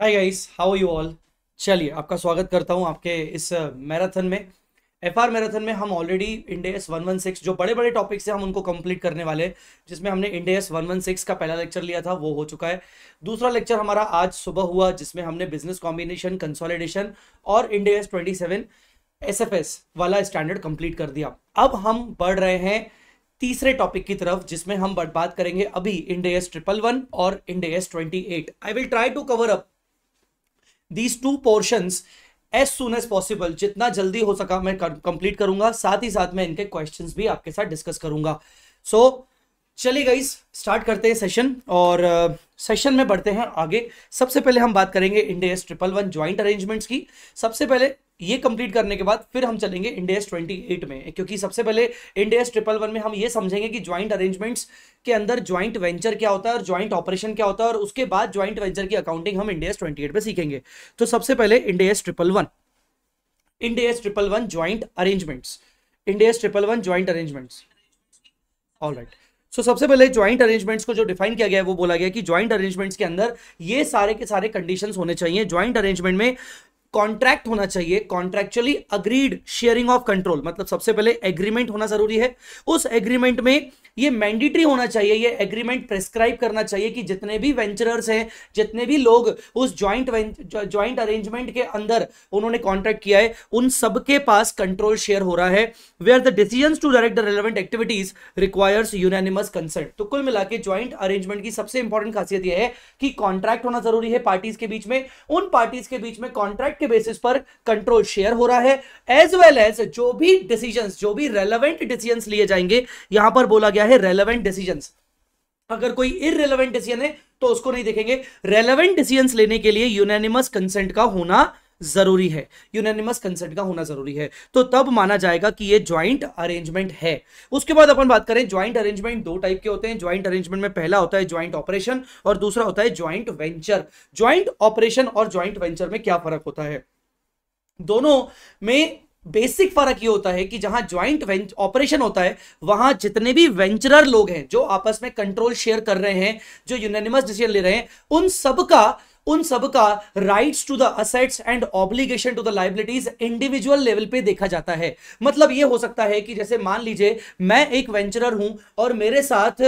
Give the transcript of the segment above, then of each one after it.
Hi guys how you all चलिए आपका स्वागत करता हूं आपके इस मैराथन में एफ आर मैराथन में हम already Ind AS one one six जो बड़े बड़े टॉपिक्स हैं हम उनको कंप्लीट करने वाले हैं जिसमें हमने इंडेस वन वन सिक्स का पहला लेक्चर लिया था वो हो चुका है दूसरा लेक्चर हमारा आज सुबह हुआ जिसमें हमने बिजनेस कॉम्बिनेशन कंसॉलिडेशन और Ind AS twenty seven S F S वाला स्टैंडर्ड कंप्लीट कर दिया अब हम बढ़ रहे हैं तीसरे टॉपिक की तरफ जिसमें हम बात करेंगे अभी इंडेस ट्रिपल वन और Ind AS twenty eight I will try to cover up these two portion as soon as possible जितना जल्दी हो सका मैं कंप्लीट करूंगा साथ ही साथ मैं इनके क्वेश्चन भी आपके साथ डिस्कस करूंगा सो so, चलिए गई स्टार्ट करते हैं सेशन और सेशन uh, में बढ़ते हैं आगे सबसे पहले हम बात करेंगे India triple one joint arrangements की सबसे पहले ये कंप्लीट करने के बाद फिर हम चलेंगे इंडेस 28 में क्योंकि सबसे पहले इंडेस ट्रिपल वन में हम ये समझेंगे कि ज्वाइंट अरेंजमेंट्स के अंदर ज्वाइंट वेंचर क्या होता है और ज्वाइंट ऑपरेशन क्या होता है और उसके बाद ज्वाइंट वेंचर की अकाउंटिंग हम इंडेस 28 में सीखेंगे तो सबसे पहले Ind AS triple one Ind AS triple one joint arrangements Ind AS triple one joint arrangements all right so so, सबसे पहले ज्वाइंट अरेंजमेंट्स को जो डिफाइन किया गया है वो बोला गया कि ज्वाइंट अरेंजमेंट्स के अंदर ये सारे के सारे कंडीशंस होने चाहिए ज्वाइंट अरेंजमेंट में कॉन्ट्रैक्ट होना चाहिए contractually agreed sharing of control मतलब सबसे पहले एग्रीमेंट होना जरूरी है उस एग्रीमेंट में ये मैंडेटरी होना चाहिए ये एग्रीमेंट प्रेस्क्राइब करना चाहिए कि जितने भी वेंचरर्स हैं जितने भी लोग उस ज्वाइंट ज्वाइंट अरेंजमेंट के अंदर उन्होंने कॉन्ट्रैक्ट किया है उन सबके पास कंट्रोल शेयर हो रहा है are the decision to direct the relevant activities requires unanimous consent तो कुल मिला के ज्वाइंट अरेंजमेंट की सबसे इंपॉर्टेंट खासियत यह है कि कॉन्ट्रैक्ट होना जरूरी है पार्टीज के बीच में उन पार्टीज के बीच में कॉन्ट्रैक्ट के बेसिस पर कंट्रोल शेयर हो रहा है एज वेल एज जो भी डिसीजन जो भी रेलिवेंट डिसीजन लिए जाएंगे यहां पर बोला गया क्या है रेलेवेंट डिसीजन अगर कोई इरेलीवेंट डिसीजन है तो उसको नहीं देखेंगे रेलेवेंट डिसीजन लेने के लिए यूनानिमस कंसेंट का होना जरूरी है यूनानिमस कंसेंट का होना जरूरी है तो तब माना जाएगा कि ये ज्वाइंट अरेंजमेंट है उसके बाद अपन बात करें ज्वाइंट अरेंजमेंट दो टाइप के होते हैं ज्वाइंट अरेंजमेंट में पहला होता है ज्वाइंट ऑपरेशन और दूसरा होता है ज्वाइंट वेंचर ज्वाइंट ऑपरेशन और ज्वाइंट वेंचर में क्या फर्क होता है दोनों में बेसिक फर्क ये होता है कि जहां ज्वाइंट ऑपरेशन होता है वहां जितने भी वेंचरर लोग हैं जो आपस में कंट्रोल शेयर कर रहे हैं जो यूनानिमस डिसीजन ले रहे हैं उन सबका उन सबका rights to the assets and obligation to the liabilities individual level पे देखा जाता है मतलब ये हो सकता है कि जैसे मान लीजिए मैं एक वेंचरर हूं और मेरे साथ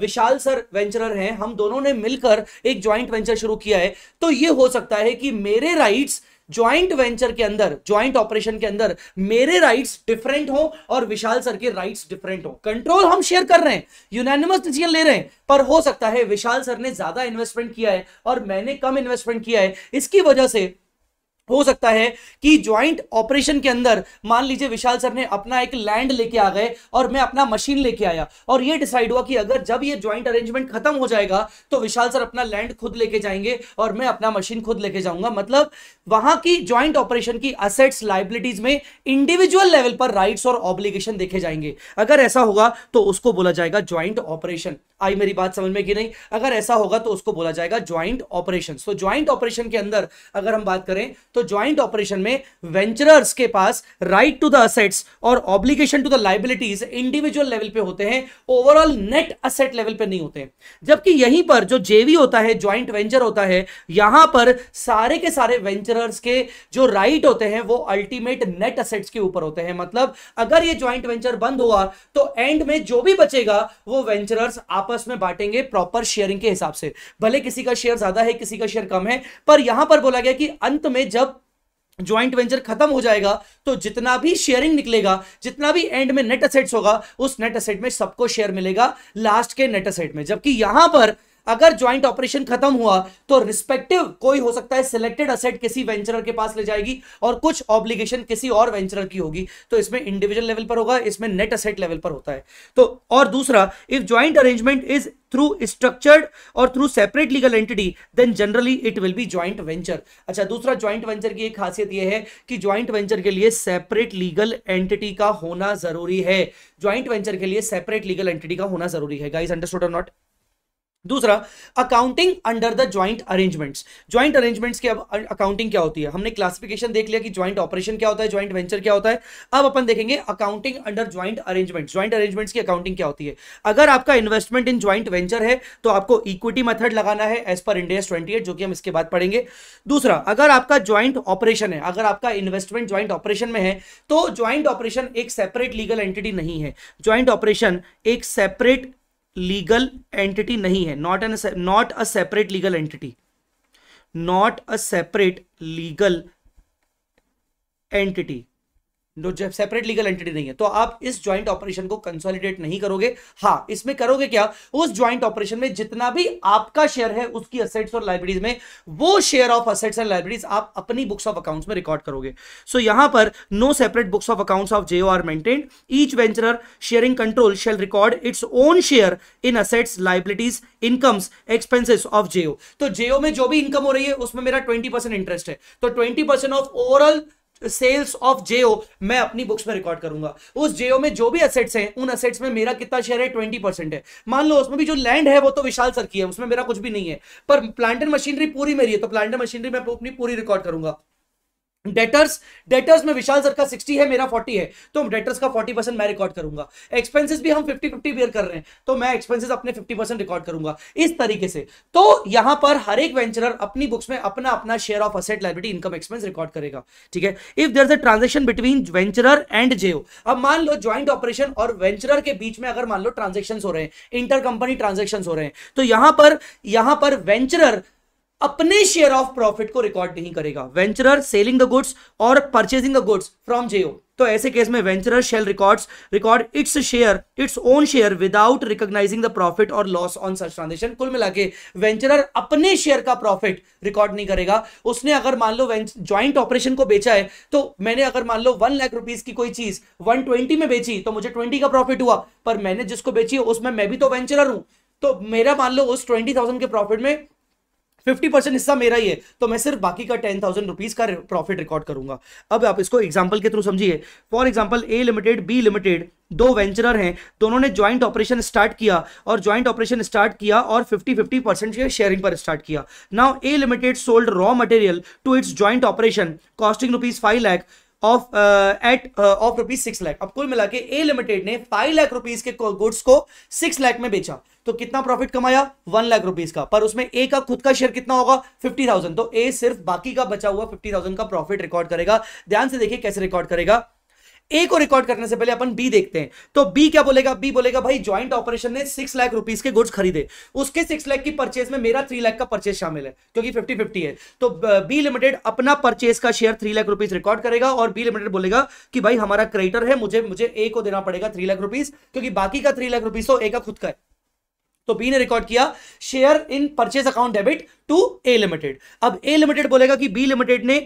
विशाल सर वेंचरर हैं हम दोनों ने मिलकर एक ज्वाइंट वेंचर शुरू किया है तो ये हो सकता है कि मेरे राइट्स right ज्वाइंट वेंचर के अंदर ज्वाइंट ऑपरेशन के अंदर मेरे राइट्स डिफरेंट हो और विशाल सर के राइट्स डिफरेंट हो कंट्रोल हम शेयर कर रहे हैं यूनानिमस डिसीजन ले रहे हैं पर हो सकता है विशाल सर ने ज्यादा इन्वेस्टमेंट किया है और मैंने कम इन्वेस्टमेंट किया है इसकी वजह से हो सकता है कि ज्वाइंट ऑपरेशन के अंदर मान लीजिए विशाल सर ने अपना एक लैंड लेके आ गए और मैं अपना मशीन लेके आया और ये डिसाइड हुआ कि अगर जब ये ज्वाइंट अरेंजमेंट खत्म हो जाएगा तो विशाल सर अपना लैंड खुद लेके जाएंगे और मैं अपना मशीन खुद लेके जाऊंगा मतलब वहां की ज्वाइंट ऑपरेशन की असेट्स लाइबिलिटीज में इंडिविजुअल लेवल पर राइट्स और ऑब्लिगेशन देखे जाएंगे अगर ऐसा होगा तो उसको बोला जाएगा ज्वाइंट ऑपरेशन आई मेरी बात समझ में कि नहीं अगर ऐसा होगा तो उसको बोला जाएगा ज्वाइंट ऑपरेशन तो ज्वाइंट ऑपरेशन के अंदर अगर हम बात करें तो ज्वाइंट ऑपरेशन में वेंचरर्स के पास राइट टू द असेट्स और obligation to the liabilities individual level पे होते हैं ओवरऑल नेट असेट लेवल पे नहीं होते जबकि यहीं पर जो जेवी होता है ज्वाइंट वेंचर होता है यहां पर सारे के सारे वेंचरर्स के जो राइट होते हैं वो अल्टीमेट नेट असेट्स के ऊपर होते हैं मतलब अगर ये ज्वाइंट वेंचर बंद हुआ तो एंड में जो भी बचेगा वो वेंचरर्स आप आपस में बांटेंगे प्रॉपर शेयरिंग के हिसाब से भले किसी का शेयर ज्यादा है किसी का शेयर कम है पर यहां पर बोला गया कि अंत में जब ज्वाइंट वेंचर खत्म हो जाएगा तो जितना भी शेयरिंग निकलेगा जितना भी एंड में नेट असेट्स होगा उस नेट असेट में सबको शेयर मिलेगा लास्ट के नेट असेट में जबकि यहां पर अगर ज्वाइंट ऑपरेशन खत्म हुआ तो रिस्पेक्टिव कोई हो सकता है सिलेक्टेड असेट किसी वेंचरर के पास ले जाएगी और कुछ ऑब्लिगेशन किसी और वेंचरर की होगी तो इसमें इंडिविजुअल लेवल पर होगा इसमें नेट असेट लेवल पर होता है तो और दूसरा if joint arrangement is through structured और through separate legal entity then generally it will be joint venture अच्छा दूसरा ज्वाइंट वेंचर की एक खासियत यह है कि ज्वाइंट वेंचर के लिए सेपरेट लीगल एंटिटी का होना जरूरी है ज्वाइंट वेंचर के लिए सेपरेट लीगल एंटिटी का होना जरूरी है गाइज अंडरस्टूड और नॉट दूसरा accounting under the joint arrangements joint arrangements की अब अकाउंटिंग क्या होती है हमने क्लासिफिकेशन देख लिया कि ज्वाइंट ऑपरेशन क्या होता है ज्वाइंट वेंचर क्या होता है अब अपन देखेंगे accounting under joint arrangements joint arrangements की अकाउंटिंग क्या होती है अगर आपका इन्वेस्टमेंट इन ज्वाइंट वेंचर है तो आपको इक्विटी मेथड लगाना है एज पर इंडिया ट्वेंटी जो कि हम इसके बाद पढ़ेंगे दूसरा अगर आपका ज्वाइंट ऑपरेशन है अगर आपका इन्वेस्टमेंट ज्वाइंट ऑपरेशन में है तो ज्वाइंट ऑपरेशन एक सेपरेट लीगल एंटिटी नहीं है ज्वाइंट ऑपरेशन एक सेपरेट लीगल एंटिटी नहीं है not an not a separate legal entity not a separate legal entity no separate legal entity नहीं है तो आप इस ज्वाइंट ऑपरेशन को कंसोलिडेट नहीं करोगे हाँ इसमें करोगे क्या उस ज्वाइंट ऑपरेशन में जितना भी आपका शेयर है उसकी असेट्स और लाइब्रेरीज में वो share of assets and libraries आप अपनी बुक्स ऑफ अकाउंट्स में रिकॉर्ड करोगे सो so, यहां पर no separate books of accounts of J O are maintained each venture sharing control shall record its own share in assets liabilities incomes expenses of J O तो J ओ में जो भी income हो रही है उसमें मेरा ट्वेंटी परसेंट इंटरेस्ट है तो twenty percent of overall sales of J O मैं अपनी बुक्स में रिकॉर्ड करूंगा उस जेओ में जो भी असेट्स हैं उन असेट्स में मेरा कितना शेयर है ट्वेंटी परसेंट है मान लो उसमें भी जो लैंड है वो तो विशाल सर की है उसमें मेरा कुछ भी नहीं है पर प्लांटेड मशीनरी पूरी मेरी है तो प्लांटेड मशीनरी मैं अपनी पूरी रिकॉर्ड करूंगा डेटर्स डेटर्स में विशाल सर का 60 है मेरा 40 है तो हम डेटर्स का 40 परसेंट मैं रिकॉर्ड करूंगा एक्सपेंसेस भी हम 50 50 बियर कर रहे हैं तो मैं एक्सपेंसेस अपने 50 परसेंट रिकॉर्ड करूंगा इस तरीके से तो यहां पर हर एक वेंचरर अपनी बुक्स में अपना अपना share of asset liability income expense record करेगा ठीक है if there a transaction between venturer and J O अब मान लो ज्वाइंट ऑपरेशन और वेंचरर के बीच में अगर मान लो ट्रांजेक्शन हो रहे हैं इंटर कंपनी ट्रांजेक्शन हो रहे हैं तो यहां पर यहां पर वेंचरर अपने शेयर ऑफ प्रॉफिट को रिकॉर्ड नहीं करेगा वेंचरर सेलिंग द गुड्स और purchasing the goods from J O तो ऐसे केस में venturer shall records record its share its own share without recognising the profit और लॉस ऑन सच ट्रांजेक्शन कुल मिला के वेंचरर अपने शेयर का प्रॉफिट रिकॉर्ड नहीं करेगा उसने अगर मान लो ज्वाइंट ऑपरेशन को बेचा है तो मैंने अगर मान लो वन लाख रुपीज की कोई चीज वन ट्वेंटी में बेची तो मुझे ट्वेंटी का प्रॉफिट हुआ पर मैंने जिसको बेची उसमें मैं भी तो वेंचरर हूं तो मेरा मान लो उस ट्वेंटी थाउजेंड के प्रॉफिट में फिफ्टी परसेंट हिस्सा मेरा ही है तो मैं सिर्फ बाकी का टेन थाउजेंड रुपीज़ का प्रॉफिट रिकॉर्ड करूंगा अब आप इसको एग्जाम्पल के थ्रू समझिए for example A limited B limited दो वेंचरर हैं दोनों ने ज्वाइंट ऑपरेशन स्टार्ट किया और ज्वाइंट ऑपरेशन स्टार्ट किया और 50 50 परसेंट के शेयरिंग पर स्टार्ट किया now A limited sold raw material to its joint operation costing rupees five lakh of at of rupees six lakh अब कुल मिला के ए लिमिटेड ने फाइव लाख रुपीज के गुड्स को सिक्स लाख में बेचा तो कितना प्रॉफिट कमाया वन लाख रुपीज का पर उसमें ए का खुद का शेयर कितना होगा फिफ्टी थाउजेंड तो ए सिर्फ बाकी का बचा हुआ फिफ्टी थाउजेंड का प्रॉफिट रिकॉर्ड करेगा ध्यान से देखिए कैसे रिकॉर्ड करेगा ए को रिकॉर्ड करने से पहले अपन बी देखते हैं तो बी क्या बोलेगा बी बोलेगा भाई ज्वाइंट ऑपरेशन ने सिक्स लाख रुपीज के गुड्स खरीदे उसके सिक्स लाख की परचेज में मेरा थ्री लाख का परचेज शामिल है क्योंकि फिफ्टी फिफ्टी है तो बी लिमिटेड अपना परचेज का share three lakh rupees record करेगा और बी लिमिटेड बोलेगा कि भाई हमारा क्रेडिटर है मुझे मुझे ए को देना पड़ेगा थ्री लाख रुपीज क्योंकि बाकी का थ्री लाख रुपीज तो ए का खुद का है तो बी ने रिकॉर्ड किया share in purchase account debit to A limited अब ए लिमिटेड बोलेगा कि बी लिमिटेड ने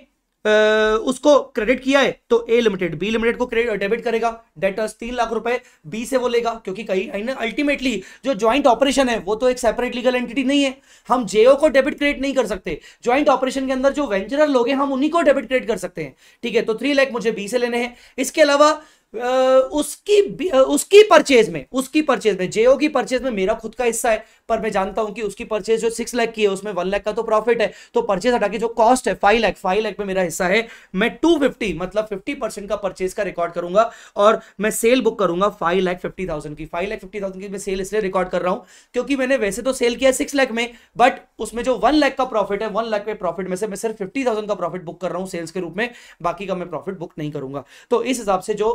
उसको क्रेडिट किया है तो ए लिमिटेड बी लिमिटेड को डेबिट करेगा डेटर्स तीन लाख रुपए बी से वो लेगा क्योंकि कहीं ना अल्टीमेटली जो ज्वाइंट ऑपरेशन है वो तो एक सेपरेट लीगल एंटिटी नहीं है हम जेओ को डेबिट क्रेडिट नहीं कर सकते ज्वाइंट ऑपरेशन के अंदर जो वेंचरर लोग हैं हम उन्हीं को डेबिट क्रेडिट कर सकते हैं ठीक है तो थ्री लाख मुझे बी से लेने हैं इसके अलावा उसकी उसकी परचेज में उसकी परचेज में जेओ की परचेज में मेरा खुद का हिस्सा है पर मैं जानता हूं कि उसकी परचेज जो सिक्स लाख की है उसमें वन लाख का तो प्रॉफिट है तो परचेज हटा के जो कॉस्ट है फाइव लाख फाइव लाख में मेरा हिस्सा है मैं टू फिफ्टी मतलब फिफ्टी परसेंट का परचेज का रिकॉर्ड करूंगा और मैं सेल बुक करूंगा फाइव लाख फिफ्टी थाउजेंड की फाइव लाख फिफ्टी थाउजेंड की मैं सेल इसलिए रिकॉर्ड कर रहा हूं क्योंकि मैंने वैसे तो सेल किया सिक्स लाख में बट उसमें जो वन लाख का प्रॉफिट है वन लाख में प्रॉफिट में से मैं सिर्फ फिफ्टी थाउजेंड का प्रॉफिट बुक कर रहा हूँ सेल्स के रूप में बाकी का मैं प्रॉफिट बुक नहीं करूंगा तो इस हिसाब से जो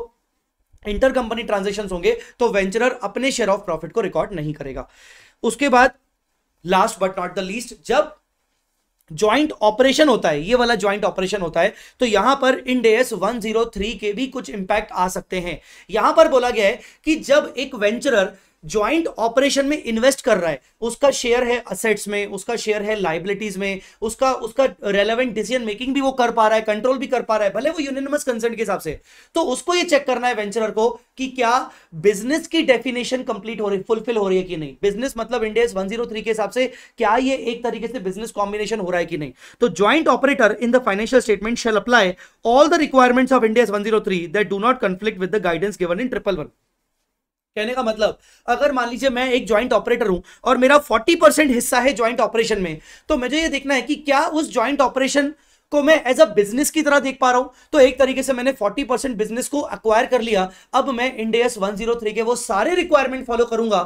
इंटर कंपनी ट्रांजेक्शन होंगे तो वेंचरर अपने शेयर ऑफ प्रॉफिट को रिकॉर्ड नहीं करेगा उसके बाद last but not the least जब ज्वाइंट ऑपरेशन होता है ये वाला ज्वाइंट ऑपरेशन होता है तो यहां पर इंडेस 103 के भी कुछ इंपैक्ट आ सकते हैं यहां पर बोला गया है कि जब एक वेंचरर ज्वाइंट ऑपरेशन में इन्वेस्ट कर रहा है उसका शेयर है असेट्स में उसका शेयर है लाइबिलिटीज में उसका उसका रेलेवेंट डिसीजन मेकिंग भी वो कर पा रहा है कंट्रोल भी कर पा रहा है भले वो यूनिमस कंसेंट के हिसाब से तो उसको ये चेक करना है वेंचरर को कि क्या बिजनेस की डेफिनेशन कंप्लीट हो रही फुलफिल हो रही है कि नहीं बिजनेस मतलब इंडिया वन जीरो के हिसाब से क्या ये एक तरीके से बिजनेस कॉम्बिनेशन हो रहा है कि नहीं तो joint operator in the financial statement shall apply all the requirements of India one zero three that do not conflict with the guidance given in triple one कहने का मतलब अगर मान लीजिए मैं एक ज्वाइंट ऑपरेटर हूं और मेरा 40 परसेंट हिस्सा है ज्वाइंट ऑपरेशन में तो मुझे ये देखना है कि क्या उस ज्वाइंट ऑपरेशन को मैं एज अ बिजनेस की तरह देख पा रहा हूं तो एक तरीके से मैंने 40 परसेंट बिजनेस को अक्वायर कर लिया अब मैं इंडियस 103 के वो सारे रिक्वायरमेंट फॉलो करूंगा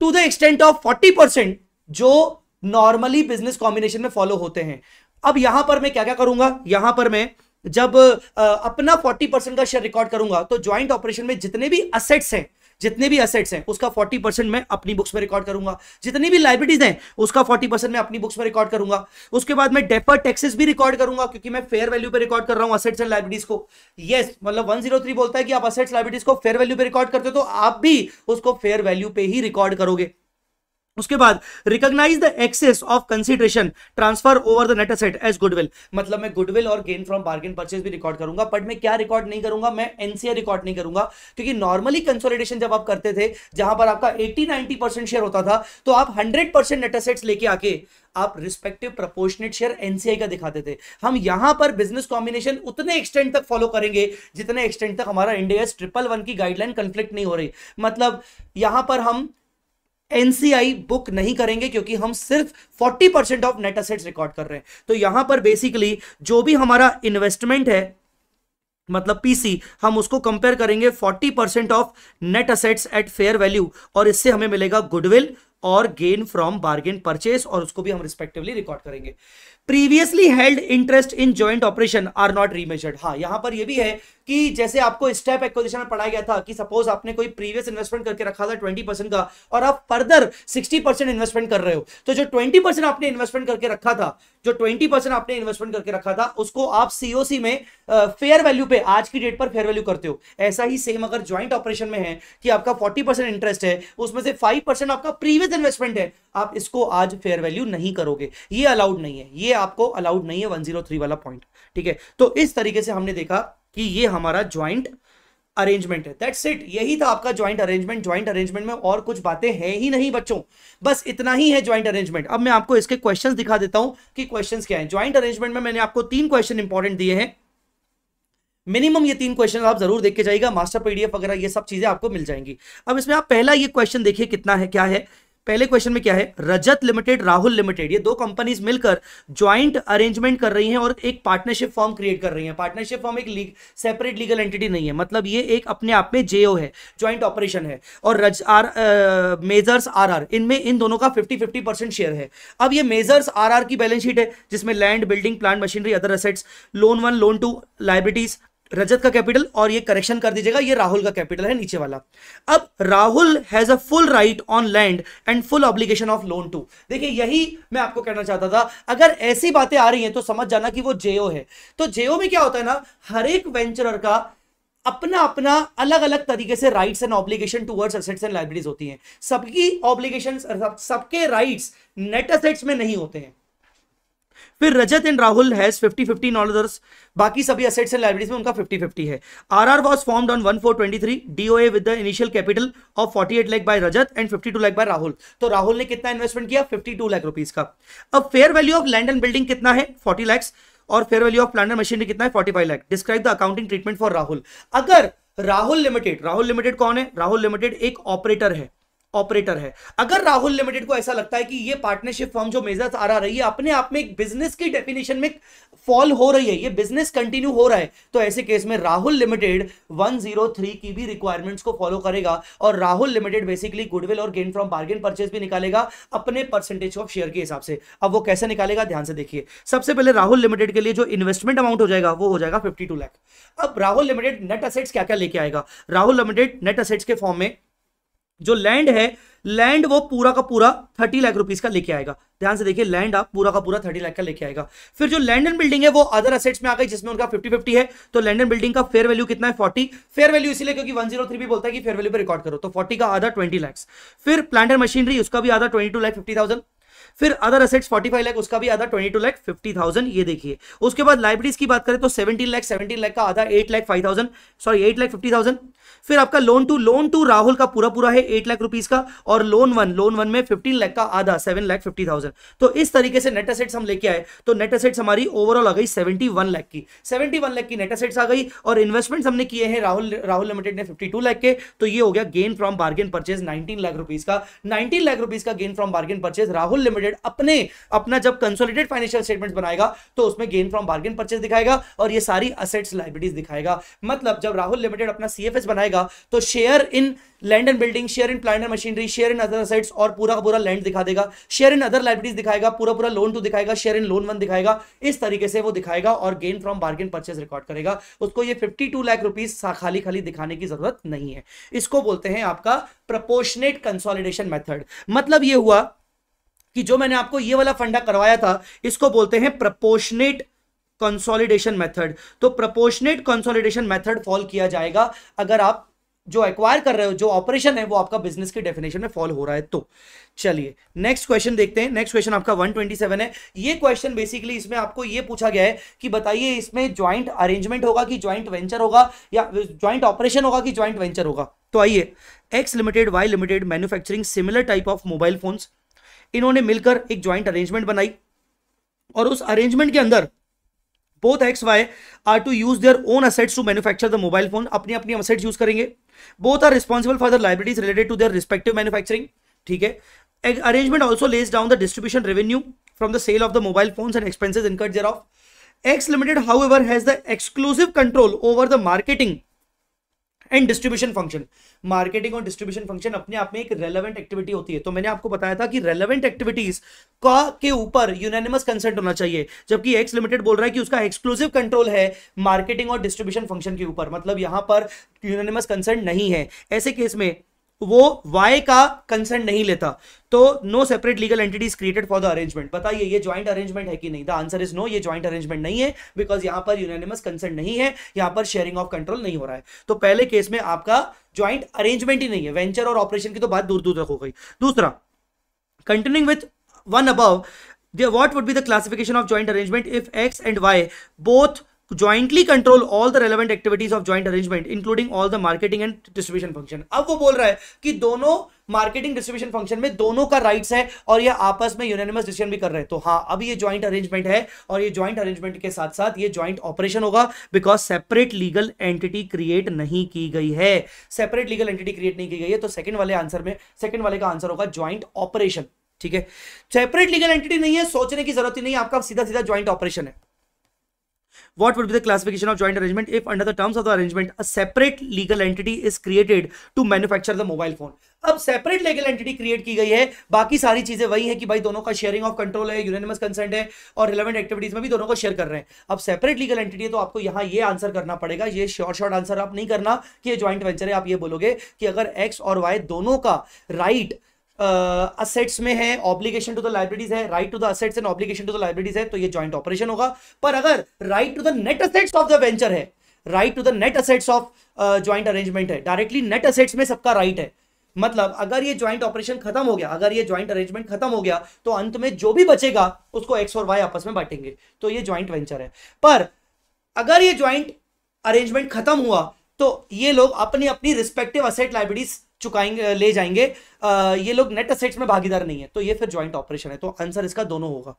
to the extent of 40 percent जो नॉर्मली बिजनेस कॉम्बिनेशन में फॉलो होते हैं अब यहां पर मैं क्या क्या करूंगा यहां पर मैं जब अपना 40 परसेंट का शेयर रिकॉर्ड करूंगा तो ज्वाइंट ऑपरेशन में जितने भी असेट्स हैं जितने भी असेट्स हैं उसका 40 परसेंट मैं अपनी बुक्स में रिकॉर्ड करूंगा जितनी भी लाइब्रेटीज हैं उसका 40 परसेंट मैं अपनी बुक्स में रिकॉर्ड करूंगा उसके बाद मैं डेफर टैक्सेस भी रिकॉर्ड करूंगा क्योंकि मैं फेयर वैल्यू पे रिकॉर्ड कर रहा हूं असेट्स एंड लाइब्रेटीज को यस yes, मतलब वन बोलता है कि आप असेट्स लाइब्रेटीज को फेयर वैल्यू पर रिकॉर्ड करते हो तो आप भी उसको फेयर वैल्यू पे ही रिकॉर्ड करोगे उसके बाद recognise the excess of consideration transfer over the net asset as goodwill मतलब मैं गुडविल और गेन फ्रॉम बार्गेन परचेज भी रिकॉर्ड करूंगा बट मैं क्या रिकॉर्ड नहीं करूंगा मैं एनसीआर रिकॉर्ड नहीं करूंगा क्योंकि नॉर्मली कंसोलिडेशन जब आप करते थे जहां पर आपका 80 90 परसेंट शेयर होता था तो आप 100 परसेंट नेट असेट्स लेके आके आप रिस्पेक्टिव प्रपोर्शनेट शेयर एनसीआई का दिखाते थे हम यहां पर बिजनेस कॉम्बिनेशन उतने एक्सटेंड तक फॉलो करेंगे जितने एक्सटेंड तक हमारा इंडिया ट्रिपल वन की गाइडलाइन कंफ्लिक्ट नहीं हो रही मतलब यहां पर हम एनसीआई बुक नहीं करेंगे क्योंकि हम सिर्फ 40 percent of net assets record कर रहे हैं तो यहां पर बेसिकली जो भी हमारा इन्वेस्टमेंट है मतलब पीसी हम उसको कंपेयर करेंगे 40 percent of net assets at fair value और इससे हमें मिलेगा गुडविल और गेन फ्रॉम बार्गेन परचेस और उसको भी हम रिस्पेक्टिवली रिकॉर्ड करेंगे previously held interest in joint operation are not remeasured हाँ यहां पर यह भी है कि जैसे आपको स्टेप एक्विजिशन में पढ़ाया गया था कि सपोज आपने कोई प्रीवियस इन्वेस्टमेंट करके रखा था ट्वेंटी परसेंट का और आप फर्दर सिक्सटी परसेंट इन्वेस्टमेंट कर रहे हो तो जो ट्वेंटी परसेंट आपने इन्वेस्टमेंट करके रखा था जो ट्वेंटी परसेंट आपने इन्वेस्टमेंट करके रखा था उसको आप सीओसी में फेयर वैल्यू पे आज की डेट पर फेयर वैल्यू करते हो ऐसा ही सेम अगर ज्वाइंट ऑपरेशन में है कि आपका फोर्टी परसेंट इंटरेस्ट है उसमें से फाइव परसेंट आपका प्रीवियस इन्वेस्टमेंट है आप इसको आज फेयर वैल्यू नहीं करोगे ये अलाउड नहीं है ये आपको अलाउड नहीं है वन वाला पॉइंट ठीक है तो इस तरीके से हमने देखा कि ये हमारा ज्वाइंट अरेंजमेंट है दैट्स इट यही था आपका ज्वाइंट अरेंजमेंट ज्वाइंट अरेंजमेंट में और कुछ बातें हैं ही नहीं बच्चों बस इतना ही है ज्वाइंट अरेंजमेंट अब मैं आपको इसके क्वेश्चंस दिखा देता हूं कि क्वेश्चंस क्या हैं ज्वाइंट अरेंजमेंट में मैंने आपको तीन क्वेश्चन इंपॉर्टेंट दिए हैं मिनिमम ये तीन क्वेश्चन आप जरूर देख के जाएगा मास्टर पीडीएफ वगैरह ये सब चीजें आपको मिल जाएंगी अब इसमें आप पहला ये क्वेश्चन देखिए कितना है क्या है पहले क्वेश्चन में क्या है रजत लिमिटेड राहुल लिमिटेड ये दो कंपनीज मिलकर ज्वाइंट अरेंजमेंट कर रही हैं और एक पार्टनरशिप फॉर्म क्रिएट कर रही हैं पार्टनरशिप फॉर्म एक सेपरेट लीगल एंटिटी नहीं है मतलब ये एक अपने आप में जेओ है ज्वाइंट ऑपरेशन है और रज आर मेजर्स आर आर इनमें इन दोनों का फिफ्टी फिफ्टी परसेंट शेयर है अब ये मेजर्स आर आर की बैलेंस शीट है जिसमें land building plant machinery other assets loan one loan two liabilities Rajat का कैपिटल और ये करेक्शन कर दीजिएगा ये राहुल का कैपिटल है नीचे वाला अब Rahul has a full right on land and full obligation of loan two देखिए यही मैं आपको कहना चाहता था अगर ऐसी बातें आ रही हैं तो समझ जाना कि वो जेओ है तो जेओ में क्या होता है ना हर एक वेंचरर का अपना अपना अलग अलग तरीके से rights and obligation towards assets and libraries होती हैं सबकी ऑब्लिगेशन सबके राइट्स नेट असेट्स में नहीं होते हैं फिर Rajat and Rahul has 50 50 in बाकी सभी असेट्स एंड लाइब्रेरीज में उनका 50 50 है R R was formed on 1423 D O A with the initial capital of 48 lakh by Rajat and 52 lakh by Rahul तो राहुल ने कितना इन्वेस्टमेंट किया 52 लाख रुपीस का अब fair value of land and building कितना है 40 लाख और fair value of plant and machinery कितना है 45 lakh describe the accounting treatment for Rahul अगर राहुल लिमिटेड राहुल लिमिटेड कौन है राहुल लिमिटेड एक ऑपरेटर है ऑपरेटर है अगर राहुल लिमिटेड को ऐसा लगता है कि ये पार्टनरशिप फॉर्म जो मेजर्स आ रही है अपने आप में एक बिजनेस की डेफिनेशन में फॉल हो रही है ये बिजनेस कंटिन्यू हो रहा है तो ऐसे केस में राहुल लिमिटेड 103 की भी रिक्वायरमेंट्स को फॉलो करेगा और राहुल लिमिटेड बेसिकली गुडविल और गेन फ्रॉम बार्गेन परचेज भी निकालेगा अपने परसेंटेज ऑफ शेयर के हिसाब से अब वो कैसे निकालेगा ध्यान से देखिए सबसे पहले राहुल लिमिटेड के लिए जो इन्वेस्टमेंट अमाउंट हो जाएगा वो हो जाएगा फिफ्टी लाख अब राहुल लिमिटेड नेट असेट्स क्या क्या लेके आएगा राहुल लिमिटेड नेट असेट्स के फॉर्म में जो लैंड है लैंड वो पूरा का पूरा थर्टी लाख रुपीज का लेके आएगा ध्यान से देखिए लैंड आप पूरा का पूरा थर्टी लाख का लेके आएगा फिर जो लैंड एंड बिल्डिंग है वो अदर असेट्स में आ गई जिसमें उनका फिफ्टी फिफ्टी है तो लैंड एंड बिल्डिंग का फेयर वैल्यू कितना है फोर्टी फेयर वैल्यू इसलिए क्योंकि वन जीरो थ्री भी बोलता है कि फेयर वैल्यू पर रिकॉर्ड करो तो फोर्टी का आधा ट्वेंटी लैक्स फिर प्लांट एंड मशीनरी उसका भी आधा twenty two lakh fifty thousand फिर अदर असेट्स 45 लाख उसका भी आधा 22 लाख 50,000 ये देखिए उसके बाद लाइब्रेरीज की बात करें तो 17 लाख 17 लाख का आधा 8 लाख 5,000 सॉरी 8 लाख 50,000 फिर आपका loan two loan two Rahul का पूरा पूरा है एट लाख रुपीज का और लोन वन लोन वन में फिफ्टीन लाख का आधा सेवन लाख फिफ्टी थाउजेंड तो इस तरीके से नेट असेट्स हम लेके आए तो नेट असेट्स हमारी ओवरऑल आ गई सेवेंटी वन लाख की सेवेंटी वन लाख की नेट असेट्स आ गई और इन्वेस्टमेंट हमने किए हैं राहुल राहुल लिमिटेड ने फिफ्टी टू लाख के तो ये हो गया gain from bargain purchase nineteen lakh rupees का नाइनटीन लाख रुपीज का gain from bargain purchase Rahul limited अपने अपना जब कंसोलिडेड फाइनेंशियल स्टेटमेंट बनाएगा तो उसमें गेन फ्रॉम बार्गेन परचेज दिखाएगा और ये सारी असेट्स लाइबिलिटीज दिखाएगा मतलब जब राहुल लिमिटेड अपना सी बनाएगा जाएगा तो share in land and building share in plant and machinery share in other assets और पूरा का पूरा लैंड दिखा देगा शेयर इन अदर लाइब्रेरीज दिखाएगा पूरा पूरा लोन तो टू दिखाएगा शेयर इन लोन वन दिखाएगा इस तरीके से वो दिखाएगा और gain from bargain purchase record करेगा उसको ये फिफ्टी टू लाख रुपीज खाली खाली दिखाने की जरूरत नहीं है इसको बोलते हैं आपका प्रपोशनेट कंसॉलिडेशन मैथड मतलब ये हुआ कि जो मैंने आपको ये वाला फंडा करवाया था इसको बोलते हैं प्रपोशनेट कंसोलिडेशन मेथड तो प्रपोर्शनेट कंसोलिडेशन मेथड फॉल किया जाएगा अगर आप जो एक्वायर कर रहे हो जो ऑपरेशन है वो आपका बिजनेस के डेफिनेशन में फॉल हो रहा है तो चलिए नेक्स्ट क्वेश्चन देखते हैं नेक्स्ट क्वेश्चन आपका 127 है ये क्वेश्चन बेसिकली इसमें आपको ये पूछा गया है कि बताइए इसमें ज्वाइंट अरेंजमेंट होगा कि ज्वाइंट वेंचर होगा या ज्वाइंट ऑपरेशन होगा कि ज्वाइंट वेंचर होगा तो आइए X limited Y limited manufacturing similar type of mobile phones इन्होंने मिलकर एक ज्वाइंट अरेंजमेंट बनाई और उस अरेंजमेंट के अंदर both X Y are to use their own assets to manufacture the mobile phone अपनी अपनी असेट्स यूज करेंगे both are responsible for the liabilities related to their respective manufacturing ठीक है एक arrangement also lays down the distribution revenue from the sale of the mobile phone and expenses इनकट जर of X limited however has the exclusive control over the marketing and distribution function marketing और distribution function अपने आप में एक relevant activity होती है तो मैंने आपको बताया था कि रेलेवेंट एक्टिविटीज का के ऊपर यूनानिमस कंसेंट होना चाहिए जबकि एक्स लिमिटेड बोल रहा है कि उसका एक्सक्लूसिव कंट्रोल है मार्केटिंग और डिस्ट्रीब्यूशन फंक्शन के ऊपर मतलब यहां पर यूनानिमस कंसेंट नहीं है ऐसे केस में वो वाई का कंसेंट नहीं लेता तो no separate legal entities created for the arrangement बताइए ये ज्वाइंट अरेंजमेंट है कि नहीं द आंसर इज नो ये ज्वाइंट अरेंजमेंट नहीं है बिकॉज यहां पर यूनानिमस कंसेंट नहीं है यहां पर शेयरिंग ऑफ कंट्रोल नहीं हो रहा है तो पहले केस में आपका ज्वाइंट अरेंजमेंट ही नहीं है वेंचर और ऑपरेशन की तो बात दूर दूर तक हो गई दूसरा continuing with one above what would be the classification of joint arrangement if X and Y both jointly control all the relevant activities of joint arrangement including all the marketing and distribution function अब वो बोल रहा है कि दोनों marketing distribution function में दोनों का राइट्स है और ये आपस में यूनानिमस डिसीजन भी कर रहे हैं तो हाँ अब ये ज्वाइंट अरेंजमेंट है और ये ज्वाइंट अरेंजमेंट के साथ साथ ये ज्वाइंट ऑपरेशन होगा because separate legal entity create नहीं की गई है सेपरेट लीगल एंटिटी क्रिएट नहीं की गई है तो सेकंड वाले आंसर में सेकंड वाले का आंसर होगा ज्वाइंट ऑपरेशन ठीक है सेपरेट लीगल एंटिटी नहीं है सोचने की जरूरत ही नहीं आपका सीधा सीधा ज्वाइंट ऑपरेशन है what would be the classification of joint arrangement if under the terms of the arrangement a separate legal entity is created to manufacture the mobile phone अब सेपरेट लीगल एंटिटी क्रिएट की गई है बाकी सारी चीजें वही है कि भाई दोनों का शेयरिंग ऑफ कंट्रोल है यूनिमस कंसेंट है और रिलेवेंट एक्टिविटीज में भी दोनों को शेयर कर रहे हैं अब सेपरेट लीगल एंटिटी है तो आपको यहां ये आंसर करना पड़ेगा ये शॉर्ट शॉर्ट आंसर आप नहीं करना कि ये ज्वाइंट वेंचर है आप ये बोलोगे कि अगर एक्स और वाई दोनों का राइट right असेट्स uh, में है ऑब्लिगेशन टू द लाइब्रेरीज है right to the assets and obligation to the liabilities है तो ये ज्वाइंट ऑपरेशन होगा पर अगर right to the net assets of the venture है right to the net assets of joint arrangement है directly net assets में सबका राइट right है मतलब अगर ये ज्वाइंट ऑपरेशन खत्म हो गया अगर ये ज्वाइंट अरेंजमेंट खत्म हो गया तो अंत में जो भी बचेगा उसको एक्स और वाई आपस में बांटेंगे तो ये ज्वाइंट वेंचर है पर अगर ये ज्वाइंट अरेंजमेंट खत्म हुआ तो ये लोग अपनी अपनी रिस्पेक्टिव असेट लाइब्रेरीज चुकाएंगे ले जाएंगे ये लोग नेट असेट्स में भागीदार नहीं है तो ये फिर ज्वाइंट ऑपरेशन है तो आंसर इसका दोनों होगा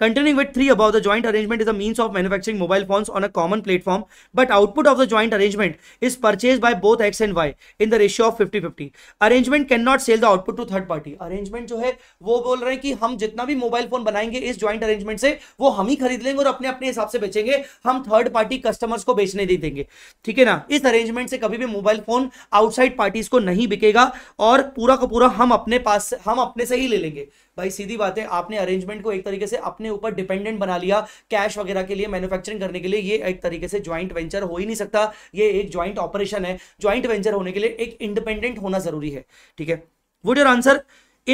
Continuing with three above, the joint arrangement is a means of manufacturing mobile phones on a common platform, but output of the joint arrangement is purchased by both X and Y in the ratio of 50-50. Arrangement cannot sell the output to third party. Arrangement जो है वो बोल रहे हैं कि हम जितना भी mobile phone बनाएंगे इस joint arrangement से वो हम ही खरीद लेंगे और अपने अपने हिसाब से बेचेंगे हम third party customers को बेचने नहीं देंगे ठीक है ना इस arrangement से कभी भी mobile phone outside parties को नहीं बिकेगा और पूरा का पूरा हम अपने पास हम अपने से ही ले लेंगे भाई सीधी बात है आपने अरेंजमेंट को एक तरीके से अपने अपने ऊपर डिपेंडेंट बना लिया कैश वगैरह के लिए मैन्युफैक्चरिंग करने के लिए ये एक तरीके से ज्वाइंट वेंचर हो ही नहीं सकता ये एक ज्वाइंट ऑपरेशन है ज्वाइंट वेंचर होने के लिए एक इंडिपेंडेंट होना जरूरी है ठीक है would your answer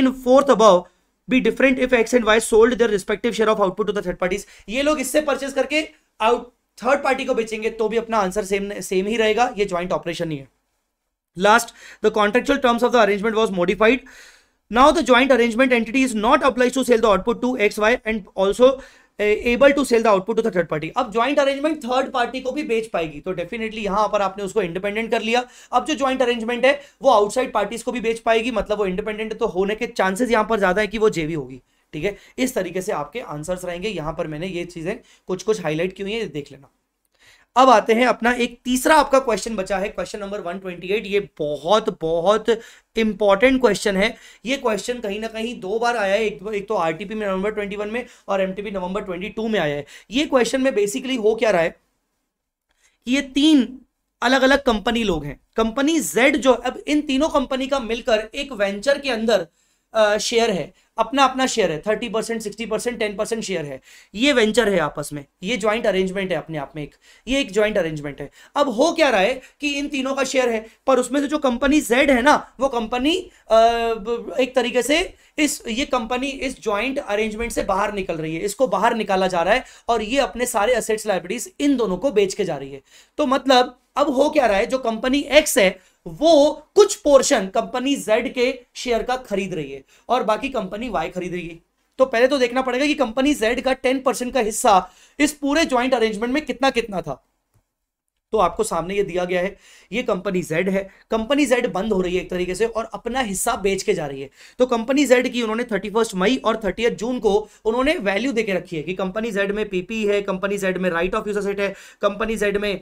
in fourth above be different if X and Y sold their respective share of output to third parties ये लोग इससे परचेस करके आउट थर्ड पार्टी को बेचेंगे तो भी अपना आंसर सेम सेम ही रहेगा ये ज्वाइंट ऑपरेशन ही है last the contractual terms of the arrangement was modified now the joint arrangement entity is not obliged to sell the output to xy and also able to sell the output to the third party अब joint arrangement third party को भी बेच पाएगी तो definitely यहां पर आपने उसको इंडिपेंडेंट कर लिया अब जो ज्वाइंट अरेंजमेंट है वो आउटसाइड पार्टीज को भी बेच पाएगी मतलब वो इंडिपेंडेंट तो होने के चांसेस यहां पर ज्यादा है कि वो जेवी होगी ठीक है इस तरीके से आपके आंसर्स रहेंगे यहां पर मैंने ये चीजें कुछ कुछ हाईलाइट की हुई है देख लेना अब आते हैं अपना एक तीसरा आपका क्वेश्चन बचा है क्वेश्चन नंबर 128 ये बहुत बहुत इंपॉर्टेंट क्वेश्चन है ये क्वेश्चन कहीं ना कहीं दो बार आया है एक, एक तो आरटीपी में नवंबर 21 में और एमटीपी नवंबर 22 में आया है ये क्वेश्चन में बेसिकली हो क्या रहा है कि ये तीन अलग अलग कंपनी लोग हैं कंपनी जेड जो अब इन तीनों कंपनी का मिलकर एक वेंचर के अंदर शेयर है अपना अपना शेयर है thirty percent sixty percent ten percent share है ये वेंचर है आपस में ये ज्वाइंट अरेंजमेंट है अपने आप में एक ये एक ज्वाइंट अरेंजमेंट है अब हो क्या रहा है कि इन तीनों का शेयर है पर उसमें से जो कंपनी जेड है ना वो कंपनी एक तरीके से इस ये कंपनी इस ज्वाइंट अरेंजमेंट से बाहर निकल रही है इसको बाहर निकाला जा रहा है और ये अपने सारे असेट्स लाइबिलिटीज इन दोनों को बेच के जा रही है तो मतलब अब हो क्या रहा है जो कंपनी एक्स है वो कुछ पोर्शन कंपनी जेड के शेयर का खरीद रही है और बाकी कंपनी वाई खरीद रही है तो पहले तो देखना पड़ेगा कि कंपनी जेड का टेन परसेंट का हिस्सा इस पूरे ज्वाइंट अरेंजमेंट में कितना कितना था तो आपको सामने ये दिया गया है ये कंपनी जेड है कंपनी जेड बंद हो रही है एक तरीके से और अपना हिस्सा बेच के जा रही है तो कंपनी जेड की उन्होंने थर्टी फर्स्ट मई और थर्टी जून को उन्होंने वैल्यू देके रखी है कि कंपनी जेड में पीपी है कंपनी जेड में राइट ऑफ यूज सेट है कंपनी जेड में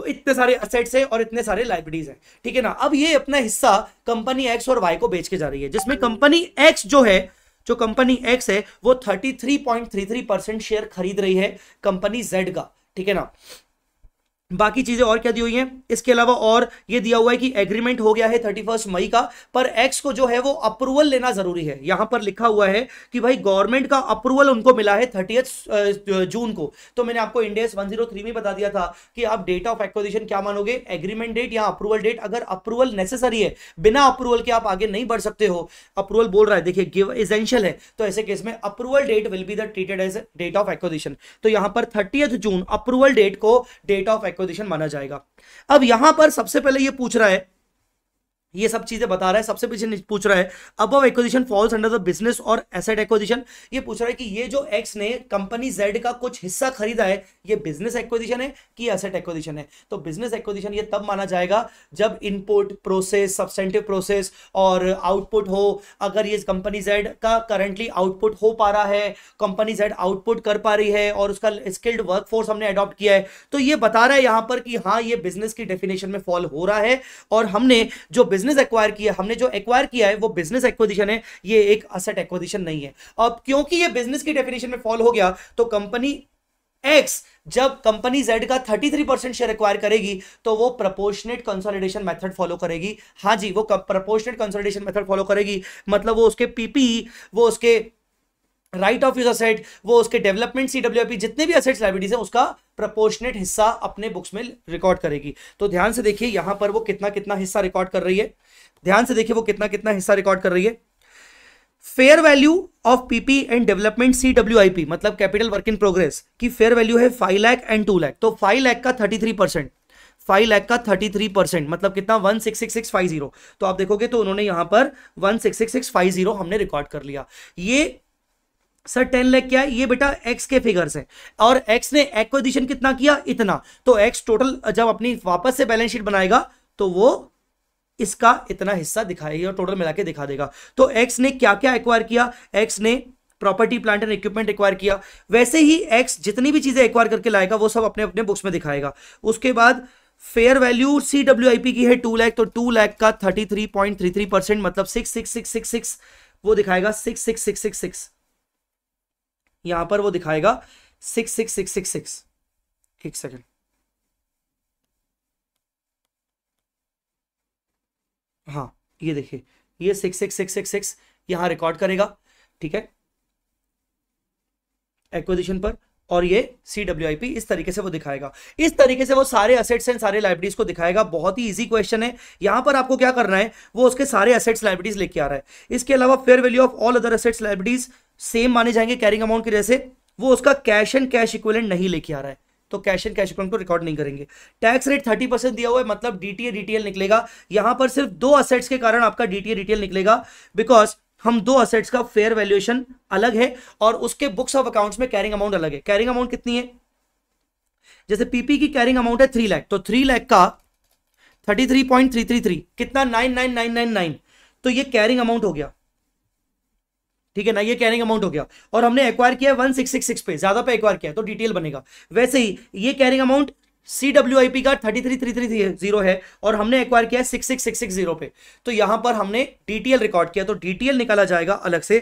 तो इतने सारे असेट्स हैं और इतने सारे लाइब्रेरीज हैं ठीक है ना अब ये अपना हिस्सा कंपनी एक्स और वाई को बेच के जा रही है जिसमें कंपनी एक्स जो है जो कंपनी एक्स है वो 33.33 परसेंट शेयर खरीद रही है कंपनी जेड का ठीक है ना बाकी चीज़ें और क्या दी हुई हैं इसके अलावा और ये दिया हुआ है कि एग्रीमेंट हो गया है थर्टी फर्स्ट मई का पर एक्स को जो है वो अप्रूवल लेना ज़रूरी है यहां पर लिखा हुआ है कि भाई गवर्नमेंट का अप्रूवल उनको मिला है थर्टी जून को तो मैंने आपको इंडेस थ्री oh में बता दिया था कि आप डेट ऑफ एक्विजिशन क्या मानोगे एग्रीमेंट डेट या अप्रूवल डेट अगर अप्रूवल नेसेसरी है बिना अप्रूवल के आप आगे नहीं बढ़ सकते हो अप्रूवल बोल रहा है देखिए गिव इजेंशियल है तो ऐसे केस में approval date will be the treated as date of acquisition तो यहां पर थर्टीएथ जून अप्रूवल डेट को डेट ऑफ पोजिशन माना जाएगा अब यहां पर सबसे पहले यह पूछ रहा है ये सब चीजें बता रहा है सबसे पीछे पूछ रहा है अब acquisition falls under the business और एसेट एक्विजिशन ये पूछ रहा है कि ये जो एक्स ने कंपनी जेड का कुछ हिस्सा खरीदा है ये बिजनेस एक्विजिशन है कि एसेट एक्विजिशन है तो बिजनेस एक्विजिशन ये तब माना जाएगा जब इनपुट प्रोसेस सब्सटेंटिव प्रोसेस और आउटपुट हो अगर ये कंपनी जेड का करंटली आउटपुट हो पा रहा है कंपनी जेड आउटपुट कर पा रही है और उसका स्किल्ड वर्क हमने अडॉप्ट किया है तो ये बता रहा है यहां पर कि हाँ ये बिजनेस की डेफिनेशन में फॉल हो रहा है और हमने जो बिजनेस एक्वायर किया हमने जो एक्वायर किया है वो बिजनेस एक्विजिशन है ये एक असेट एक्विजिशन नहीं है अब क्योंकि ये बिजनेस की डेफिनेशन में फॉल हो गया तो कंपनी एक्स जब कंपनी जेड का 33 परसेंट शेयर एक्वायर करेगी तो वो प्रपोर्शनेट कंसोलिडेशन मेथड फॉलो करेगी हाँ जी वो प्रपोर्शनेट कंसोलिडेशन मेथड फॉलो करेगी मतलब वो उसके पीपी e, वो उसके राइट ऑफ यूज असेट वो उसके डेवलपमेंट सी डब्ल्यू जितने भी असेट्स लाइब्रेरीज है उसका प्रपोर्शनेट हिस्सा अपने बुक्स में रिकॉर्ड करेगी तो ध्यान से देखिए यहां पर वो कितना कितना हिस्सा रिकॉर्ड कर रही है ध्यान से देखिए वो कितना कितना हिस्सा रिकॉर्ड कर रही है fair value of PP and development C W I P मतलब कैपिटल वर्क इन प्रोग्रेस की फेयर वैल्यू है five lakh and two lakh तो फाइव लाख का thirty three percent five lakh का थर्टी थ्री परसेंट मतलब कितना one six six six five zero तो आप देखोगे तो उन्होंने यहां पर one six six six five zero हमने रिकॉर्ड कर लिया ये सर टेन लैख क्या है ये बेटा एक्स के फिगर्स है और एक्स ने एक्विजिशन कितना किया इतना तो एक्स टोटल जब अपनी वापस से बैलेंस शीट बनाएगा तो वो इसका इतना हिस्सा दिखाएगा और टोटल मिला के दिखा देगा तो एक्स ने क्या क्या एक्वायर किया एक्स ने property plant and equipment acquire किया वैसे ही एक्स जितनी भी चीजें एक्वायर करके लाएगा वो सब अपने अपने बुक्स में दिखाएगा उसके बाद fair value C W I P की है टू लैख तो टू लैख का thirty three point three three percent मतलब six six six six six वो दिखाएगा six six six six six यहां पर वो दिखाएगा six six six six six एक सेकेंड हाँ ये देखिए ये six six six six six यहां रिकॉर्ड करेगा ठीक है एक्विजिशन पर और ये सी डब्ल्यू आई पी इस तरीके से वो दिखाएगा इस तरीके से वो सारे असेट्स एंड सारे लाइब्रेरीज को दिखाएगा बहुत ही इजी क्वेश्चन है यहां पर आपको क्या करना है वो उसके सारे असेट्स लाइब्रेरीज लेके आ रहा है इसके अलावा fair value of all other assets liabilities same माने जाएंगे कैरिंग अमाउंट की वजह से वो उसका कैश एंड कैश इक्वलेंट नहीं लेके आ रहा है तो कैश एंड कैश इक्वलेंट को रिकॉर्ड नहीं करेंगे टैक्स रेट थर्टी परसेंट दिया हुआ है मतलब डीटीए डीटीएल निकलेगा यहां पर सिर्फ दो असेट्स के कारण आपका डीटीए डीटीएल निकलेगा बिकॉज हम दो असेट्स का फेयर वैल्यूएशन अलग है और उसके बुक्स ऑफ अकाउंट्स में कैरिंग अमाउंट अलग है कैरिंग अमाउंट कितनी है जैसे पीपी की कैरिंग अमाउंट है थ्री लैख तो थ्री लैख का thirty three point three three three कितना nine nine nine nine nine तो ये कैरिंग अमाउंट हो गया ठीक है ना ये कैरिंग अमाउंट हो गया और हमने एक्वायर किया वन सिक्स सिक्स सिक्स पे ज्यादा पे एक्वायर किया तो डिटेल बनेगा वैसे ही ये carrying amount C W I P का thirty three three three zero है और हमने एक्वायर किया six six six six zero पे तो यहां पर हमने डीटीएल रिकॉर्ड किया तो डीटीएल निकाला जाएगा अलग से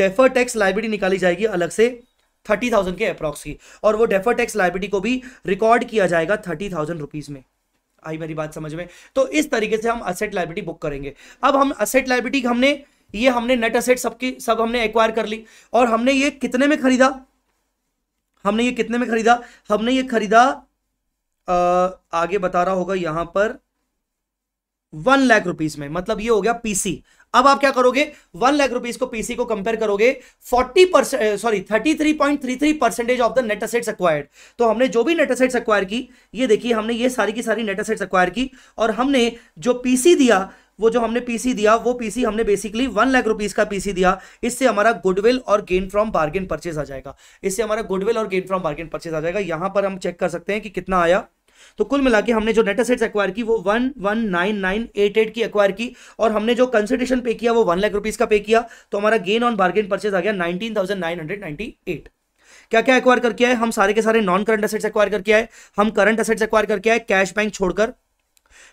डेफर टैक्स लाइब्रेरी निकाली जाएगी अलग से थर्टी थाउजेंड के अप्रॉक्स की और वो डेफर टैक्स लाइब्रेरी को भी रिकॉर्ड किया जाएगा थर्टी थाउजेंड रुपीज़ में आई मेरी बात समझ में तो इस तरीके से हम असेट लाइब्रेरी बुक करेंगे अब हम असेट लाइब्रेरी हमने ये हमने नेट असेट सबकी सब हमने एक्वायर कर ली और हमने ये कितने में खरीदा हमने ये कितने में खरीदा हमने ये खरीदा आ, आगे बता रहा होगा यहां पर वन लाख रुपीस में मतलब ये हो गया पीसी अब आप क्या करोगे वन लाख रुपीस को पीसी को कंपेयर करोगे forty percent sorry thirty three point three three percentage of the net assets acquired तो हमने जो भी नेट असेट्स अक्वायर की ये देखिए हमने ये सारी की सारी नेट असेट्स अक्वायर की और हमने जो पीसी दिया वो जो हमने पीसी दिया वो पीसी हमने बेसिकली वन लाख रुपीज़ का पीसी दिया इससे हमारा गुडविल और गेन फ्रॉम बार्गेन परचेज आ जाएगा इससे हमारा गुडविल और गेन फ्रॉम बार्गेन परचेज आ जाएगा यहां पर हम चेक कर सकते हैं कि कितना आया तो कुल मिला के हमने जो नेट असेट एक्वायर की वो one one nine nine eight eight की एक्वायर की और हमने जो कंसिडेशन पे किया वो वन लाख रुपीज का पे किया तो हमारा गेन ऑन बार्गेन परचेज आ गया nineteen thousand nine hundred ninety eight क्या क्या एक्वायर करके आए हम सारे के सारे नॉन करंट असेट्स एक्वायर करके आए हम करंट असेट्स एक्वायर करके आए कैश बैंक छोड़कर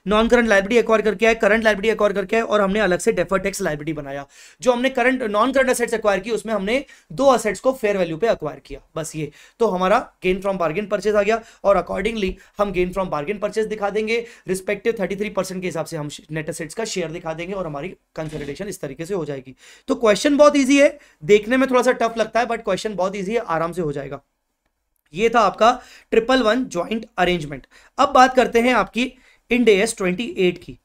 नॉन करंट लाइब्रेरी एक्वायर करके आए करंट लाइब्रेरी एक्वायर करके आए और हमने अलग से डेफर टैक्स लाइब्रेरी बनाया जो हमने current non current assets acquire की उसमें हमने दो असेट्स को फेयर वैल्यू पे एक्वायर किया बस ये तो हमारा गेन फ्रॉम बार्गेन परचेज आ गया और अकॉर्डिंगली हम गेन फ्रॉम बार्गेन परचेज दिखा देंगे रिस्पेक्टिव थर्टी थ्री परसेंट के हिसाब से हम नेट असेट्स का शेयर दिखा देंगे और हमारी कंसल्टेशन इस तरीके से हो जाएगी तो क्वेश्चन बहुत ईजी है देखने में थोड़ा सा टफ लगता है बट क्वेश्चन बहुत ईजी है आराम से हो जाएगा ये था आपका ट्रिपल वन ज्वाइंट अरेंजमेंट अब बात करते हैं आपकी इंड एस ट्वेंटी एट की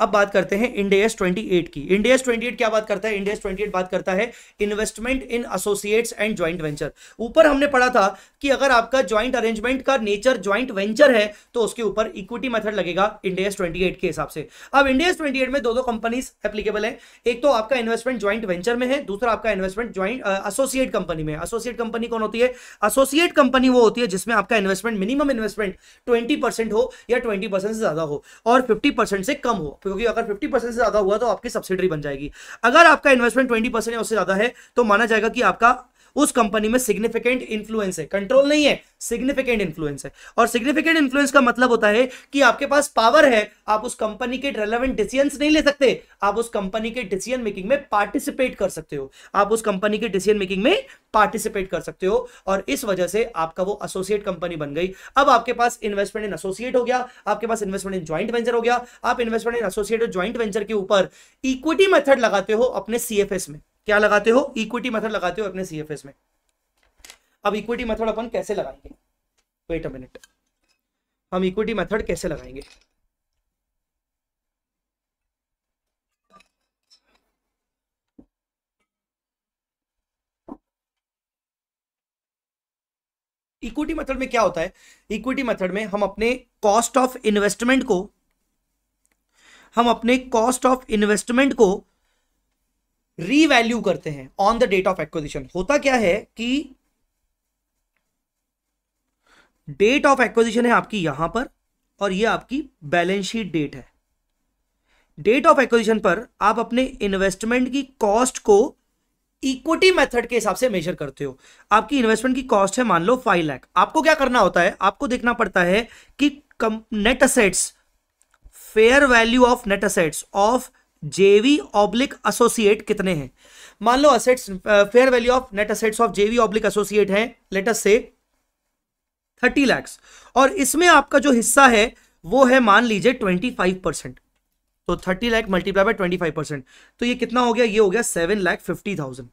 अब बात करते हैं ट्वेंटी 28 की ट्वेंटी 28 क्या बात करता है ट्वेंटी 28 बात करता है investment in associates and joint venture ऊपर हमने पढ़ा था कि अगर आपका ज्वाइंट अरेंजमेंट का नेचर ज्वाइंट वेंचर है तो उसके ऊपर इक्विटी मेथड लगेगा ट्वेंटी 28 के हिसाब से अब ट्वेंटी 28 में दो दो कंपनीज एप्लीकेबल है एक तो आपका इन्वेस्टमेंट ज्वाइंट वेंचर में है दूसरा आपका इन्वेस्टमेंट ज्वाइंट एसोसिएट कंपनी में एसोसिएट कंपनी कौन होती है एसोसिएट कंपनी वो होती है जिसमें आपका इन्वेस्टमेंट मिनिमम इन्वेस्टमेंट ट्वेंटी हो या ट्वेंटी से ज्यादा हो और फिफ्टी से कम हो क्योंकि अगर फिफ्टी परसेंट से ज़्यादा हुआ तो आपकी सब्सिडी बन जाएगी अगर आपका इन्वेस्टमेंट ट्वेंटी परसेंट या उससे ज़्यादा है तो माना जाएगा कि आपका उस कंपनी में सिग्निफिकेंट इन्फ्लुएंस है कंट्रोल नहीं है सिग्निफिकेंट इन्फ्लुएंस है और सिग्निफिकेंट इन्फ्लुएंस का मतलब होता है कि आपके पास पावर है आप उस कंपनी के रेलेवेंट डिसीजन नहीं ले सकते आप उस कंपनी के डिसीजन मेकिंग में पार्टिसिपेट कर सकते हो आप उस कंपनी के डिसीजन मेकिंग में पार्टिसिपेट कर सकते हो और इस वजह से आपका वो एसोसिएट कंपनी बन गई अब आपके पास इन्वेस्टमेंट इन एसोसिएट हो गया आपके पास इन्वेस्टमेंट इन ज्वाइंट वेंचर हो गया आप इन्वेस्टमेंट इन एसोसिएट और ज्वाइंट वेंचर के ऊपर इक्विटी मेथड लगाते हो अपने सीएफएस में क्या लगाते हो इक्विटी मेथड लगाते हो अपने सीएफएस में अब इक्विटी मेथड अपन कैसे लगाएंगे वेट अ मिनट हम इक्विटी मेथड कैसे लगाएंगे इक्विटी मेथड में क्या होता है इक्विटी मेथड में हम अपने कॉस्ट ऑफ इन्वेस्टमेंट को हम अपने कॉस्ट ऑफ इन्वेस्टमेंट को रीवैल्यू करते हैं on the date of acquisition होता क्या है कि डेट ऑफ एक्विजिशन है आपकी यहां पर और ये आपकी बैलेंस शीट डेट है डेट ऑफ एक्विजिशन पर आप अपने इन्वेस्टमेंट की कॉस्ट को इक्विटी मेथड के हिसाब से मेजर करते हो आपकी इन्वेस्टमेंट की कॉस्ट है मान लो फाइव लाख आपको क्या करना होता है आपको देखना पड़ता है कि net assets fair value of net assets of JV oblique associate कितने हैं मान लो assets fair value of net assets of JV oblique associate है लेट अस से थर्टी लैक्स और इसमें आपका जो हिस्सा है वो है मान लीजिए ट्वेंटी फाइव परसेंट तो thirty lakh multiply by twenty five percent तो ये कितना हो गया ये हो गया seven lakh fifty thousand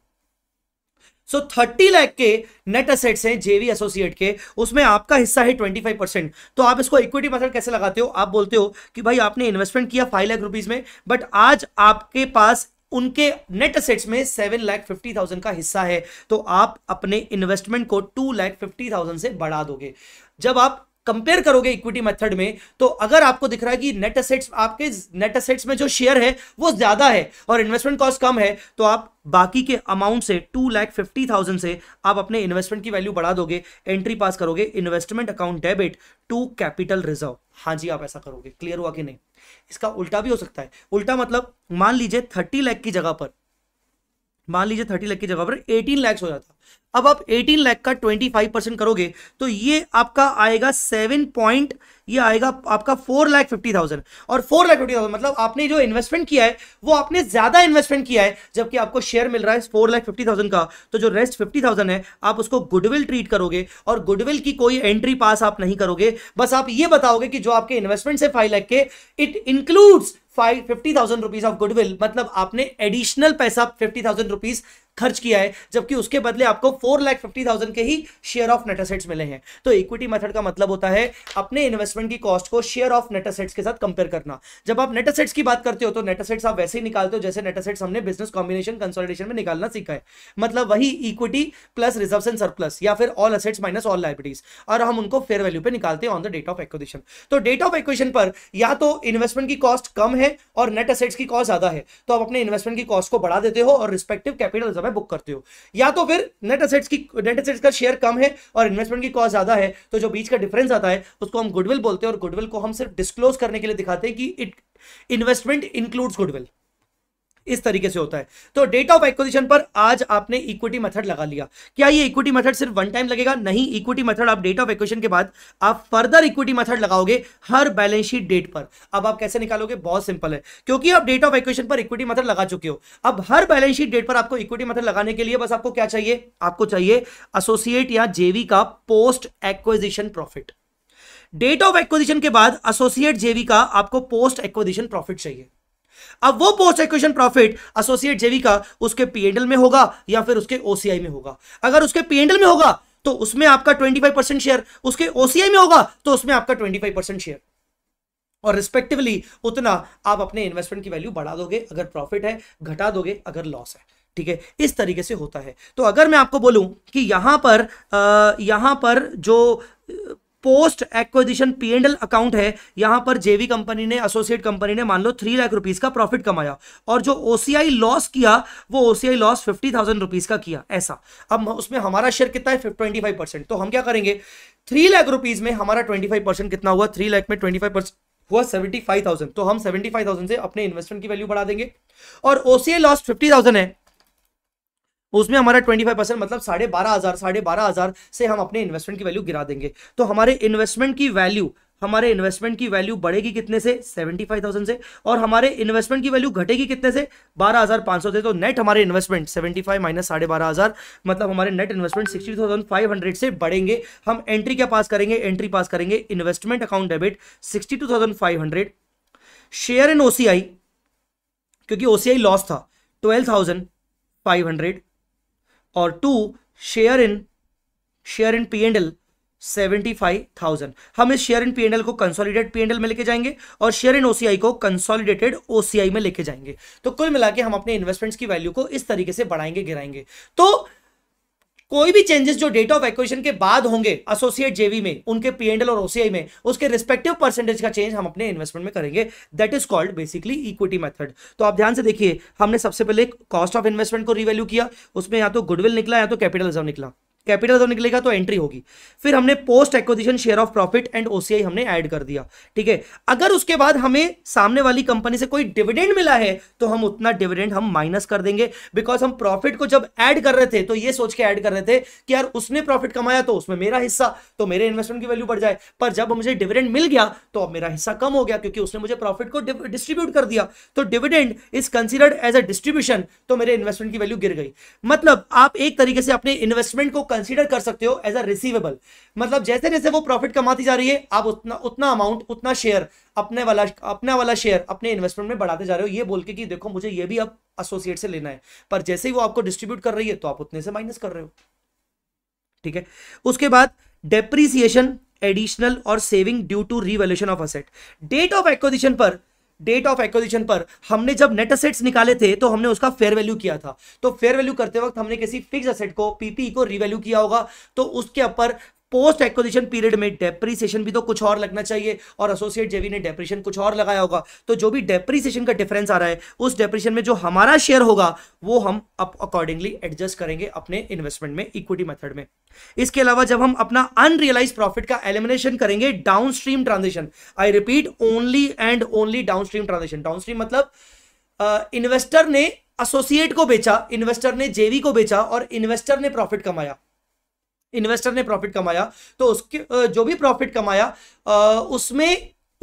so thirty lakh के नेट असेट्स हैं जेवी एसोसिएट के उसमें आपका हिस्सा है ट्वेंटी फाइव परसेंट तो आप इसको इक्विटी मेथड कैसे लगाते हो आप बोलते हो कि भाई आपने इन्वेस्टमेंट किया फाइव लाख रुपीज में बट आज आपके पास उनके नेट असेट्स में सेवन लाख फिफ्टी थाउजेंड का हिस्सा है तो आप अपने इन्वेस्टमेंट को टू लाख फिफ्टी थाउजेंड से बढ़ा दोगे जब आप कंपेयर करोगे इक्विटी मेथड में तो अगर आपको दिख रहा है कि नेट असेट्स आपके नेट असेट्स में जो शेयर है वो ज्यादा है और इन्वेस्टमेंट कॉस्ट कम है तो आप बाकी के अमाउंट से टू लैख फिफ्टी थाउजेंड से आप अपने इन्वेस्टमेंट की वैल्यू बढ़ा दोगे एंट्री पास करोगे investment account debit to capital reserve हाँ जी आप ऐसा करोगे क्लियर हुआ कि नहीं इसका उल्टा भी हो सकता है उल्टा मतलब मान लीजिए थर्टी लैख की जगह पर मान लीजिए थर्टी लाख की जगह पर एटीन लैक्स हो जाता अब आप एटीन लाख का ट्वेंटी फाइव परसेंट करोगे तो ये आपका आएगा सेवन पॉइंट ये आएगा आपका फोर लाख फिफ्टी थाउजेंड और फोर लाख फिफ्टी थाउजेंड मतलब आपने जो इन्वेस्टमेंट किया है वो आपने ज्यादा इन्वेस्टमेंट किया है जबकि आपको शेयर मिल रहा है फोर लाख फिफ्टी थाउजेंड का तो जो रेस्ट फिफ्टी थाउजेंड है आप उसको गुडविल ट्रीट करोगे और गुडविल की कोई एंट्री पास आप नहीं करोगे बस आप ये बताओगे कि जो आपके इन्वेस्टमेंट से फाइव लैख के it includes five fifty thousand rupees of goodwill मतलब आपने एडिशनल पैसा फिफ्टी थाउजेंड रुपीज खर्च किया है जबकि उसके बदले आपको फोर लाख फिफ्टी थाउजेंड के ही शेयर ऑफ नेट असेट्स मिले हैं तो इक्विटी मेथड का मतलब होता है अपने इन्वेस्टमेंट की कॉस्ट को शेयर ऑफ नेट असेट्स के साथ कंपेयर करना जब आप नेट असेट्स की बात करते हो तो नेट असेट्स आप वैसे ही निकालते हो जैसे नेट असेट्स हमने बिजनेस कॉम्बिनेशन कंसोलिडेशन में निकालना सीखा है मतलब वही equity plus reserve and surplus या फिर all assets minus all liabilities और हम उनको फेयर वैल्यू पर निकालते हैं on the date of acquisition तो डेट ऑफ एक्विजिशन पर या तो इन्वेस्टमेंट की कॉस्ट कम है और नेट असेट्स की कॉस्ट ज्यादा है तो आप अपने इन्वेस्टमेंट की कॉस्ट को बढ़ा देते हो और रिस्पेक्टिव कैपिटल समय बुक करते हो या तो फिर नेट असेट्स की नेट असेट्स का शेयर कम है और इन्वेस्टमेंट की कॉस्ट ज्यादा है तो जो बीच का डिफरेंस आता है उसको हम गुडविल बोलते हैं और गुडविल को हम सिर्फ डिस्क्लोज करने के लिए दिखाते हैं कि इट इन्वेस्टमेंट इंक्लूड्स गुडविल इस तरीके से होता है तो डेट ऑफ एक्विजिशन पर आज आपने इक्विटी मेथड लगा लिया क्या ये इक्विटी मेथड सिर्फ वन टाइम लगेगा नहीं इक्विटी मेथड आप डेट ऑफ एक्विजिशन के बाद आप फर्दर इक्विटी मेथड लगाओगे हर बैलेंस शीट डेट पर अब आप कैसे निकालोगे बहुत सिंपल है क्योंकि आप डेट ऑफ एक्विजिशन पर इक्विटी मेथड लगा चुके हो अब हर बैलेंस शीट डेट पर आपको इक्विटी मेथड लगाने के लिए बस आपको क्या चाहिए आपको चाहिए एसोसिएट या जेवी का post acquisition profit date of acquisition के बाद एसोसिएट जेवी का आपको पोस्ट एक्विजिशन प्रॉफिट चाहिए अब वो पोस्ट एक्विशन प्रॉफिट एसोसिएट जेवी का उसके पीएनएल में होगा या फिर उसके ओसीआई में होगा अगर उसके पीएनएल में होगा तो उसमें आपका 25 परसेंट शेयर उसके ओसीआई में होगा तो उसमें आपका 25 परसेंट शेयर और रिस्पेक्टिवली उतना आप अपने इन्वेस्टमेंट की वैल्यू बढ़ा दोगे अगर प्रॉफिट है घटा दोगे अगर लॉस है ठीक है इस तरीके से होता है तो अगर मैं आपको बोलूं कि यहां पर आ, यहां पर जो पोस्ट एक्विजिशन एल अकाउंट है यहां पर जेवी कंपनी ने एसोसिएट कंपनी ने मान लो थ्री लाख रुपीज का प्रॉफिट कमाया और जो ओसीआई लॉस किया वो OCI loss fifty thousand rupees का किया ऐसा अब उसमें हमारा शेयर कितना है ट्वेंटी फाइव परसेंट तो हम क्या करेंगे थ्री लाख रुपीज में हमारा ट्वेंटी फाइव परसेंट कितना हुआ थ्री लाख में ट्वेंटी फाइव परसेंट हुआ सेवेंटी फाइव थाउजेंड तो हम सेवेंटी फाइव थाउजेंड से अपने इन्वेस्टमेंट की वैल्यू बढ़ा देंगे और ओसीआई लॉस फिफ्टी थाउजेंड है उसमें हमारा ट्वेंटी फाइव परसेंट मतलब साढ़े बारह हज़ार साढ़े बारह हज़ार से हम अपने इन्वेस्टमेंट की वैल्यू गिरा देंगे तो हमारे इन्वेस्टमेंट की वैल्यू हमारे इन्वेस्टमेंट की वैल्यू बढ़ेगी कितने से सेवेंटी फाइव थाउजेंड से और हमारे इन्वेस्टमेंट की वैल्यू घटेगी कितने से बारह हजार पांच सौ से तो नेट हमारे इन्वेस्टमेंट सेवेंटी फाइव माइनस साढ़े बारह हजार मतलब हमारे net investment sixty thousand five hundred से बढ़ेंगे हम एंट्री क्या पास करेंगे एंट्री पास करेंगे investment account debit sixty two thousand five hundred share in OCI क्योंकि ओसीआई लॉस था ट्वेल्व थाउजेंड फाइव हंड्रेड और to share in share in P and L seventy five thousand हम इस share in P and L को consolidate एंडल में लेके जाएंगे और शेयर इन ओसीआई को कंसोलिडेटेड ओसीआई में लेके जाएंगे तो कुल मिला हम अपने इन्वेस्टमेंट्स की वैल्यू को इस तरीके से बढ़ाएंगे गिराएंगे तो कोई भी चेंजेस जो डेट ऑफ एक्वेशन के बाद होंगे एसोसिएट जेवी में उनके पीएनएल और ओसीआई में उसके रिस्पेक्टिव परसेंटेज का चेंज हम अपने इन्वेस्टमेंट में करेंगे that is called basically equity method तो आप ध्यान से देखिए हमने सबसे पहले कॉस्ट ऑफ इन्वेस्टमेंट को रिवेल्यू किया उसमें या तो गुडविल निकला या तो कैपिटल निकला कैपिटल तो निकलेगा तो एंट्री होगी फिर हमने post acquisition share of profit and OCI हमने ऐड कर दिया ठीक है अगर उसके बाद हमें सामने वाली कंपनी से कोई डिविडेंड मिला है तो हम उतना डिविडेंड हम माइनस कर देंगे बिकॉज हम प्रॉफिट को जब ऐड कर रहे थे तो ये सोच के ऐड कर रहे थे कि यार उसने प्रॉफिट कमाया तो उसमें मेरा हिस्सा तो मेरे इन्वेस्टमेंट की वैल्यू बढ़ जाए पर जब मुझे डिविडेंड मिल गया तो अब मेरा हिस्सा कम हो गया क्योंकि उसने मुझे प्रॉफिट को डिस्ट्रीब्यूट कर दिया तो dividend is considered as a distribution तो मेरे इन्वेस्टमेंट की वैल्यू गिर गई मतलब आप एक तरीके से अपने इन्वेस्टमेंट को कंसीडर कर सकते हो एज अ रिसीवेबल मतलब जैसे जैसे वो प्रॉफिट कमाती जा रही है आप उतना उतना अमाउंट उतना शेयर अपने वाला अपने वाला शेयर अपने इन्वेस्टमेंट में बढ़ाते जा रहे हो ये बोल के कि देखो मुझे ये भी अब एसोसिएट से लेना है पर जैसे ही वो आपको डिस्ट्रीब्यूट कर रही है तो आप उतने से माइनस कर रहे हो ठीक है उसके बाद डेप्रिसिएशन एडिशनल और saving due to revaluation of asset date of acquisition पर डेट ऑफ एक्विजिशन पर हमने जब नेट असेट्स निकाले थे तो हमने उसका फेयर वैल्यू किया था तो फेयर वैल्यू करते वक्त हमने किसी फिक्स असेट को पीपी e को रिवैल्यू किया होगा तो उसके ऊपर पोस्ट एक्विजिशन पीरियड में डेप्रीसिएशन भी तो कुछ और लगना चाहिए और एसोसिएट जेवी ने डेप्रीशन कुछ और लगाया होगा तो जो भी डेप्रीसिएशन का डिफरेंस आ रहा है उस डेप्रीशन में जो हमारा शेयर होगा वो हम अकॉर्डिंगली एडजस्ट करेंगे अपने इन्वेस्टमेंट में इक्विटी मेथड में इसके अलावा जब हम अपना अनरियलाइज प्रॉफिट का एलिमिनेशन करेंगे downstream transaction I repeat only and only downstream transaction downstream मतलब इन्वेस्टर uh, ने एसोसिएट को बेचा इन्वेस्टर ने जेवी को बेचा और इन्वेस्टर ने प्रॉफिट कमाया इन्वेस्टर ने प्रॉफिट कमाया तो उसके जो भी प्रॉफिट कमाया उसमें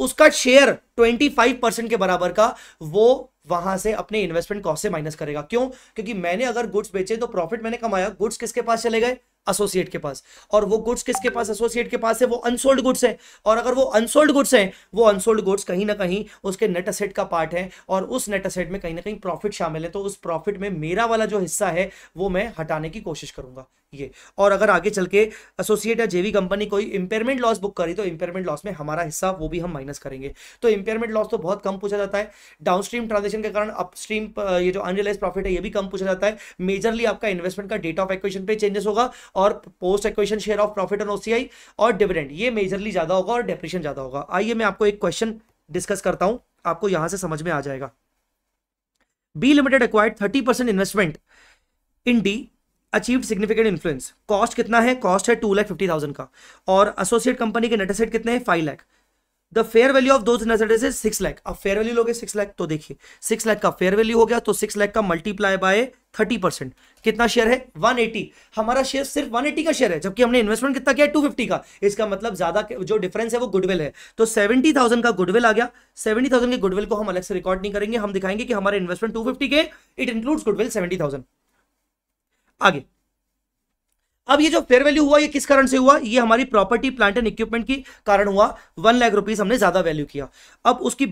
उसका शेयर 25 परसेंट के बराबर का वो वहां से अपने इन्वेस्टमेंट कॉस्ट से माइनस करेगा क्यों क्योंकि मैंने अगर गुड्स बेचे तो प्रॉफिट मैंने कमाया गुड्स किसके पास चले गए एसोसिएट के पास और वो गुड्स किसके पास एसोसिएट के पास है वो अनसोल्ड गुड्स है और अगर वो अनसोल्ड गुड्स हैं वो अनसोल्ड गुड्स कहीं ना कहीं उसके नेट असेट का पार्ट है और उस नेट असेट में कहीं ना कहीं प्रॉफिट शामिल है तो उस प्रॉफिट में मेरा वाला जो हिस्सा है वो मैं हटाने की कोशिश करूंगा ये और अगर आगे चल के एसोसिएट या जेवी कंपनी कोई इंपेयरमेंट लॉस बुक करी तो इंपेयरमेंट लॉस में हमारा हिस्सा वो भी हम माइनस करेंगे तो इंपेयरमेंट लॉस तो बहुत कम पूछा जाता है डाउनस्ट्रीम ट्रांजेक्शन के कारण अपस्ट्रीम ये जो अनरियलाइज प्रॉफिट है ये भी कम पूछा जाता है मेजरली आपका इन्वेस्टमेंट का डेट ऑफ एक्वेशन पे चेंजेस होगा और post acquisition share of profit on OCI और डिविडेंड ये मेजरली ज्यादा होगा और डेप्रेशन ज्यादा होगा आइए मैं आपको एक क्वेश्चन डिस्कस करता हूं आपको यहां से समझ में आ जाएगा B limited acquired thirty percent investment in D achieve significant influence cost कितना है कॉस्ट है टू लैख फिफ्टी थाउजेंड का और एसोसिएट कंपनी के नेटेसेट कितने हैं five lakh the fair value of दो सिक्स लैक अब फेयर वैल्यू लोगे सिक्स लाख तो देखिए सिक्स लाख का फेयर वैल्यू हो गया तो सिक्स लैख का मल्टीप्लाई बाय थर्टी परसेंट कितना शेयर है वन एटी हमारा शेयर सिर्फ वन एटी का शेयर है जबकि हमने इन्वेस्टमेंट कितना किया फिफ्टी का इसका मतलब ज्यादा जो डिफरेंस है वो गुडविल है तो सेवेंटी थाउजेंड का गुडविल आ गया थाउजेंड के गुडविल को हम अलग से रिकॉर्ड नहीं करेंगे हम दिखाएंगे कि हमारे इन्वेस्टमेंट फिफ्टी के इट इंक्लूड्स गुडविल थाउजेंड आगे अब ये जो फेयर वैल्यू हुआ ये किस कारण से हुआ ये हमारी प्रॉपर्टी प्लांट एंड इक्विपमेंट की कारण हुआ वन लाख रुपीज हमने ज्यादा वैल्यू किया अब उसकी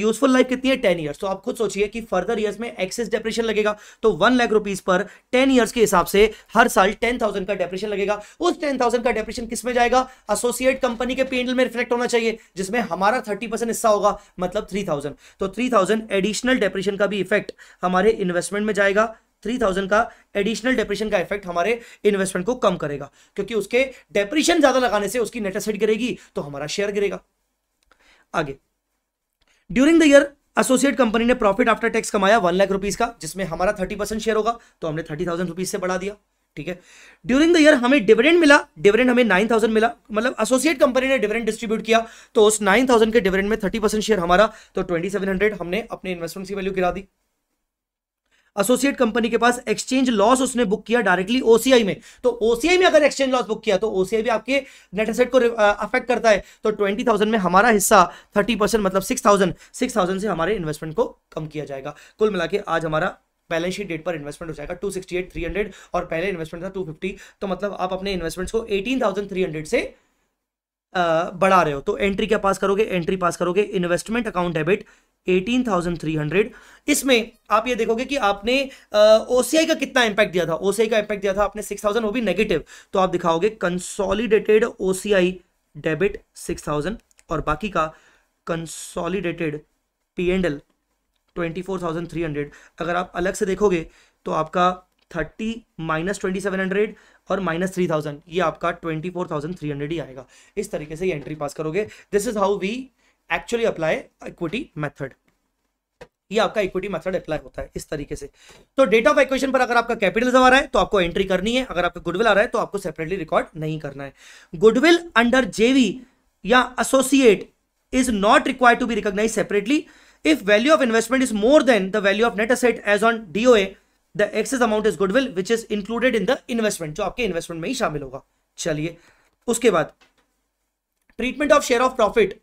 यूजफुल लाइफ कितनी है टेन ईयर्स तो आप खुद सोचिए कि फर्दर ईयर्स में एक्सेस डेप्रेशन लगेगा तो वन लाख रुपीज पर टेन ईयर्स के हिसाब से हर साल टेन थाउजेंड का डेप्रेशन लगेगा उस टेन थाउजेंड का डेप्रेशन किस में जाएगा एसोसिएट कंपनी के पेंडल में रिफ्लेक्ट होना चाहिए जिसमें हमारा थर्टी परसेंट हिस्सा होगा मतलब थ्री थाउजेंड तो थ्री थाउजेंड एडिशनल डेप्रेशन का भी इफेक्ट हमारे इन्वेस्टमेंट में जाएगा थ्री थाउजेंड का एडिशनल डेप्रेशन का इफेक्ट हमारे इन्वेस्टमेंट को कम करेगा क्योंकि उसके डेप्रेशन ज्यादा लगाने से उसकी नेट एसेट गिरेगी तो हमारा शेयर गिरेगा आगे during the year associate company ने प्रॉफिट आफ्टर टैक्स कमाया वन लाख रुपीज का जिसमें हमारा थर्टी परसेंट शेयर होगा तो हमने थर्टी थाउजेंड रुपीज से बढ़ा दिया ठीक है ड्यूरिंग द ईयर हमें डिविडेंड मिला डिविडेंड हमें नाइन थाउजेंड मिला मतलब एसोसिएट कंपनी ने डिविडेंड डिस्ट्रीब्यूट किया तो उस नाइन थाउजेंड के डिविडेंड में थर्टी परसेंट शेयर हमारा तो ट्वेंटी सेवन हंड्रेड हमने अपने इन्वेस्टमेंट की वैल्यू गिरा दी एसोसिएट कंपनी के पास एक्सचेंज लॉस उसने बुक किया डायरेक्टली ओसीआई में तो ओसीआई में अगर एक्सचेंज लॉस बुक किया तो ओसीआई भी आपके नेट एसेट को अफेक्ट करता है तो ट्वेंटी थाउजेंड में हमारा हिस्सा थर्टी परसेंट मतलब सिक्स थाउजेंड सिक्स थाउजेंड से हमारे इन्वेस्टमेंट को कम किया जाएगा कुल मिला आज हमारा बैलेंस शीट डेट पर इन्वेस्टमेंट हो जाएगा 268 300 और पहले इन्वेस्टमेंट था 250 तो मतलब आप अपने इन्वेस्टमेंट्स को 18,300 से बढ़ा रहे हो तो एंट्री क्या पास करोगे एंट्री पास करोगे इन्वेस्टमेंट अकाउंट डेबिट 18,300 इसमें आप ये देखोगे कि आपने ओसीआई का कितना इंपैक्ट दिया था ओसीआई का इंपैक्ट दिया था आपने 6,000 वो भी नेगेटिव तो आप दिखाओगे कंसोलिडेटेड ओसीआई डेबिट 6,000 और बाकी का consolidated P and L twenty अगर आप अलग से देखोगे तो आपका thirty minus twenty seven hundred और माइनस थ्री थाउजेंड ये आपका twenty four thousand three hundred ही आएगा इस तरीके से ये एंट्री पास करोगे this is how we actually apply equity method ये आपका इक्विटी मेथड अप्लाई होता है इस तरीके से तो डेट ऑफ इक्वेशन पर अगर आपका कैपिटल आ रहा है तो आपको एंट्री करनी है अगर आपका गुडविल आ रहा है तो आपको सेपरेटली रिकॉर्ड नहीं करना है गुडविल अंडर जेवी या associate is not required to be recognise separately if value of investment is more than the value of net asset as on DOA the excess amount is goodwill which is included in the investment जो आपके investment में ही शामिल होगा चलिए उसके बाद treatment of share of profit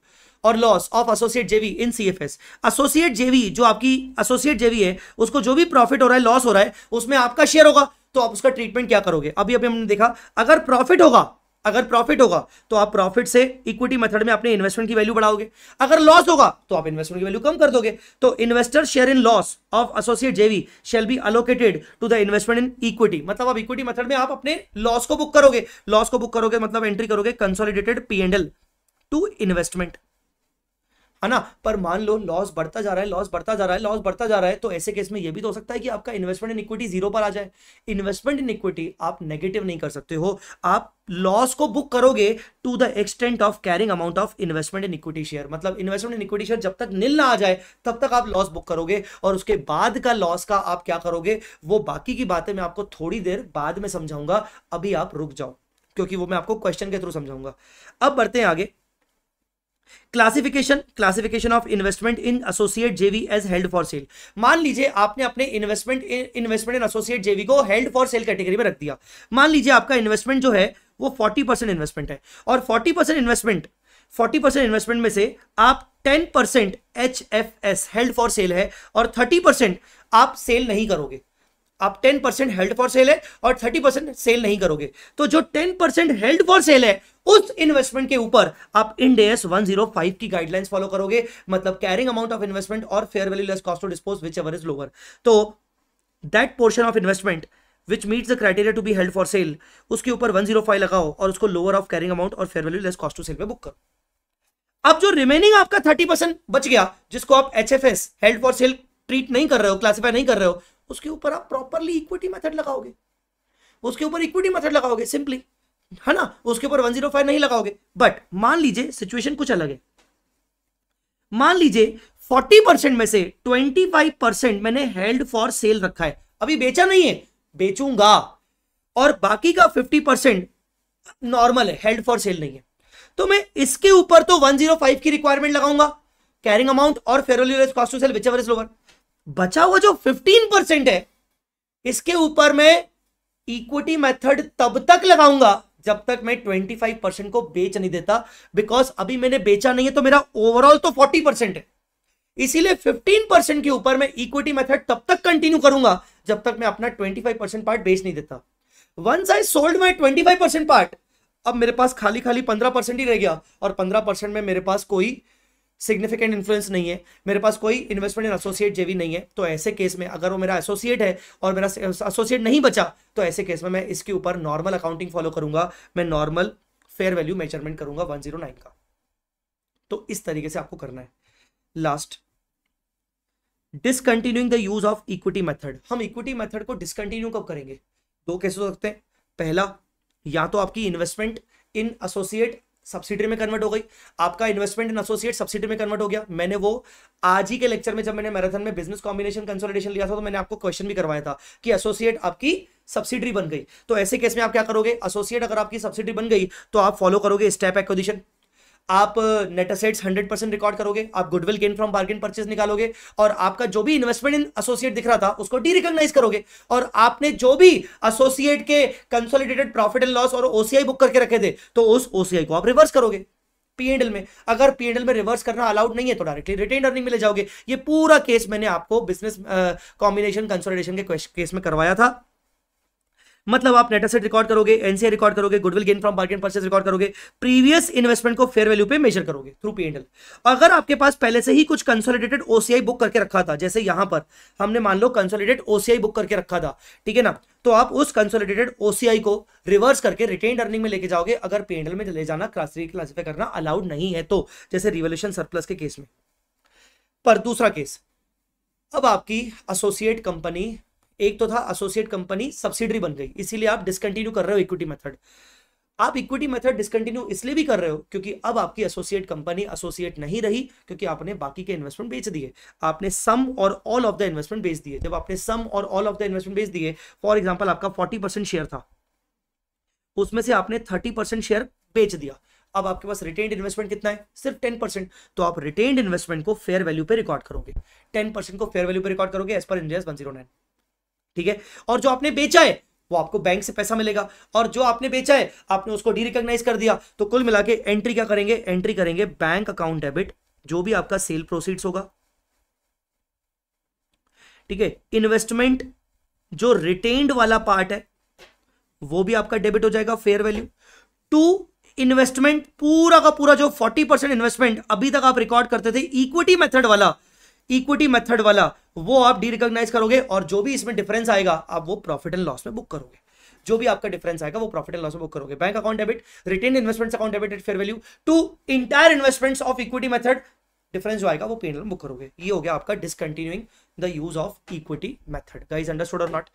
और loss of associate JV in CFS associate जेवी जो आपकी एसोसिएट जेवी है उसको जो भी प्रॉफिट हो रहा है लॉस हो रहा है उसमें आपका शेयर होगा तो आप उसका ट्रीटमेंट क्या करोगे अभी अभी हमने देखा अगर प्रॉफिट होगा अगर प्रॉफिट होगा तो आप प्रॉफिट से इक्विटी मेथड में अपने इन्वेस्टमेंट की वैल्यू बढ़ाओगे अगर लॉस होगा तो आप इन्वेस्टमेंट की वैल्यू कम कर दोगे तो investor share in loss of associate JV shall be allocated to the investment in equity मतलब आप इक्विटी मेथड में आप अपने लॉस को बुक करोगे लॉस को बुक करोगे मतलब एंट्री करोगे consolidated P and L to investment है ना पर मान लो लॉस बढ़ता जा रहा है लॉस बढ़ता जा रहा है लॉस बढ़ता जा रहा है तो ऐसे केस में यह भी तो हो सकता है कि आपका इन्वेस्टमेंट इन इक्विटी जीरो पर आ जाए इन्वेस्टमेंट इन इक्विटी आप नेगेटिव नहीं कर सकते हो आप लॉस को बुक करोगे to the extent of carrying amount of investment in equity share मतलब इन्वेस्टमेंट इन इक्विटी शेयर जब तक निल ना आ जाए तब तक आप लॉस बुक करोगे और उसके बाद का लॉस का आप क्या करोगे वो बाकी की बातें मैं आपको थोड़ी देर बाद में समझाऊंगा अभी आप रुक जाओ क्योंकि वो मैं आपको क्वेश्चन के थ्रू समझाऊंगा अब बढ़ते हैं आगे classification classification of investment in associate JV as held for sale मान लीजिए आपने अपने इन्वेस्टमेंट इन्वेस्टमेंट इन एसोसिएट जेवी को हेल्ड फॉर सेल कैटेगरी में रख दिया मान लीजिए आपका इन्वेस्टमेंट जो है वो 40 परसेंट इन्वेस्टमेंट है और 40 परसेंट इन्वेस्टमेंट 40 परसेंट इन्वेस्टमेंट में से आप 10 percent H F S held for sale है और 30 परसेंट आप सेल नहीं करोगे आप 10 परसेंट हेल्ड फॉर सेल है और 30 परसेंट सेल नहीं करोगे तो जो 10 परसेंट हेल्ड फॉर सेल है उस इन्वेस्टमेंट के ऊपर आप इंडेस 105 की गाइडलाइंस फॉलो करोगे मतलब कैरिंग अमाउंट ऑफ इन्वेस्टमेंट और fair value less cost to dispose whichever is lower तो that portion of investment which meets the criteria to be held for sale उसके ऊपर 105 लगाओ और उसको लोअर ऑफ कैरिंग अमाउंट और fair value less cost to sell में book करो अब जो रिमेनिंग आपका थर्टी परसेंट बच गया जिसको आप H F S held for sale treat नहीं कर रहे हो क्लासीफाई नहीं कर रहे हो उसके ऊपर आप प्रॉपरली इक्विटी मेथड लगाओगे उसके ऊपर इक्विटी मेथड लगाओगे सिंपली है ना उसके ऊपर वन जीरो फाइव नहीं लगाओगे बट मान लीजिए सिचुएशन कुछ अलग है मान लीजिए फोर्टी परसेंट में से ट्वेंटी फाइव परसेंट मैंने हेल्ड फॉर सेल रखा है अभी बेचा नहीं है बेचूंगा और बाकी का फिफ्टी परसेंट नॉर्मल है हेल्ड फॉर सेल नहीं है तो मैं इसके ऊपर तो वन जीरो फाइव की रिक्वायरमेंट लगाऊंगा कैरिंग अमाउंट और fair value cost to sell whichever is lower बचा हुआ जो 15 परसेंट है इसके ऊपर मैं इक्विटी मेथड तब तक लगाऊंगा जब तक मैं 25 परसेंट को बेच नहीं देता बिकॉज अभी मैंने बेचा नहीं है तो मेरा ओवरऑल तो 40 परसेंट है इसीलिए 15 परसेंट के ऊपर मैं इक्विटी मेथड तब तक कंटिन्यू करूंगा जब तक मैं अपना 25 परसेंट पार्ट बेच नहीं देता once I sold my 25 percent part अब मेरे पास खाली खाली पंद्रह परसेंट ही रह गया और पंद्रह परसेंट में मेरे पास कोई सिग्निफिकेंट इन्फ्लुएंस नहीं है मेरे पास कोई इन्वेस्टमेंट इन एसोसिएट जेवी नहीं है तो ऐसे केस में अगर वो मेरा एसोसिएट है और मेरा एसोसिएट नहीं बचा तो ऐसे केस में मैं इसके ऊपर नॉर्मल अकाउंटिंग फॉलो करूंगा मैं नॉर्मल फेयर वैल्यू मेजरमेंट करूंगा वन जीरो नाइन का तो इस तरीके से आपको करना है last discontinuing the use of equity method हम इक्विटी मेथड को डिसकंटिन्यू कब करेंगे दो केसेस हो सकते हैं पहला या तो आपकी इन्वेस्टमेंट इन एसोसिएट सब्सिडी में कन्वर्ट हो गई आपका इन्वेस्टमेंट इन एसोसिएट सब्सिडी में कन्वर्ट हो गया मैंने वो आज ही के लेक्चर में जब मैंने मैराथन में बिजनेस कॉम्बिनेशन कंसोलिडेशन लिया था तो मैंने आपको क्वेश्चन भी करवाया था कि एसोसिएट आपकी सब्सिडी बन गई तो ऐसे केस में आप क्या करोगे एसोसिएट अगर आपकी सब्सिडी बन गई तो आप फॉलो करोगे स्टेप एक्विजिशन आप नेटासेट्स हंड्रेड परसेंट रिकॉर्ड करोगे आप goodwill gain from bargain purchase निकालोगे और आपका जो भी इन्वेस्टमेंट इन एसोसिएट दिख रहा था उसको डी रिकॉग्नाइज करोगे और आपने जो भी एसोसिएट के कंसोलिडेटेड प्रॉफिट एंड लॉस और ओसीआई बुक करके रखे थे तो उस ओसीआई को आप रिवर्स करोगे पीएनएल में अगर पीएनएल में रिवर्स करना अलाउड नहीं है तो डायरेक्टली रिटेन अर्निंग में ले जाओगे ये पूरा केस मैंने आपको बिजनेस कॉम्बिनेशन कंसोलिडेशन के केस में करवाया था मतलब आप नेटा सेट रिकॉर्ड करोगे एनसीआर रिकॉर्ड करोगे goodwill gain from bargain purchase record करोगे प्रीवियस इन्वेस्टमेंट को फेयर वैल्यू पे मेजर करोगे थ्रू पी एंडल अगर आपके पास पहले से ही कुछ कंसोलिडेटेड ओसीआई बुक करके रखा था जैसे यहां पर हमने मान लो कंसोलिडेट ओसीआई बुक करके रखा था ठीक है ना तो आप उस कंसोलिडेटेड ओसीआई को रिवर्स करके रिटेन अर्निंग में लेके जाओगे अगर पी एंडल में ले जाना क्लासीफाई करना अलाउड नहीं है तो जैसे रिवोल्यूशन सरप्लस के केस में पर दूसरा केस अब आपकी एसोसिएट कंपनी एक तो था एसोसिएट कंपनी सब्सिडरी बन गई इसीलिए आप डिसकंटिन्यू कर रहे हो इक्विटी मेथड आप इक्विटी मेथड डिसकंटिन्यू इसलिए भी कर रहे हो क्योंकि अब आपकी एसोसिएट कंपनी एसोसिएट नहीं रही क्योंकि आपने बाकी के इन्वेस्टमेंट बेच दिए आपने सम और ऑल ऑफ द इन्वेस्टमेंट बेच दिए जब आपने सम और ऑल ऑफ द इन्वेस्टमेंट बेच दिए फॉर एग्जाम्पल आपका फोर्टी परसेंट शेयर था उसमें से आपने थर्टी परसेंट शेयर बेच दिया अब आपके पास रिटेन इन्वेस्टमेंट कितना है सिर्फ टेन परसेंट तो आप रिटेन इन्वेस्टमेंट को फेयर वैल्यू पे रिकॉर्ड करोगे टेन परसेंट को फेयर वैल्यू पे रिकॉर्ड करोगे as per India one zero nine ठीक है और जो आपने बेचा है वो आपको बैंक से पैसा मिलेगा और जो आपने बेचा है आपने उसको डी कर दिया तो कुल मिला के एंट्री क्या करेंगे एंट्री करेंगे बैंक अकाउंट डेबिट जो भी आपका सेल प्रोसीड्स होगा ठीक है इन्वेस्टमेंट जो रिटेन्ड वाला पार्ट है वो भी आपका डेबिट हो जाएगा फेयर वैल्यू टू इन्वेस्टमेंट पूरा का पूरा जो 40 परसेंट इन्वेस्टमेंट अभी तक आप रिकॉर्ड करते थे इक्विटी मेथड वाला इक्विटी मेथड वाला वो आप डी रिकॉग्नाइज करोगे और जो भी इसमें डिफरेंस आएगा आप वो प्रॉफिट एंड लॉस में बुक करोगे जो भी आपका डिफरेंस आएगा वो प्रॉफिट एंड लॉस में बुक करोगे bank account debit retain investments account debit at fair value to entire investments of equity method difference जो आएगा वो पेनल बुक करोगे ये हो गया आपका discontinuing the use of equity method guys understood और नॉट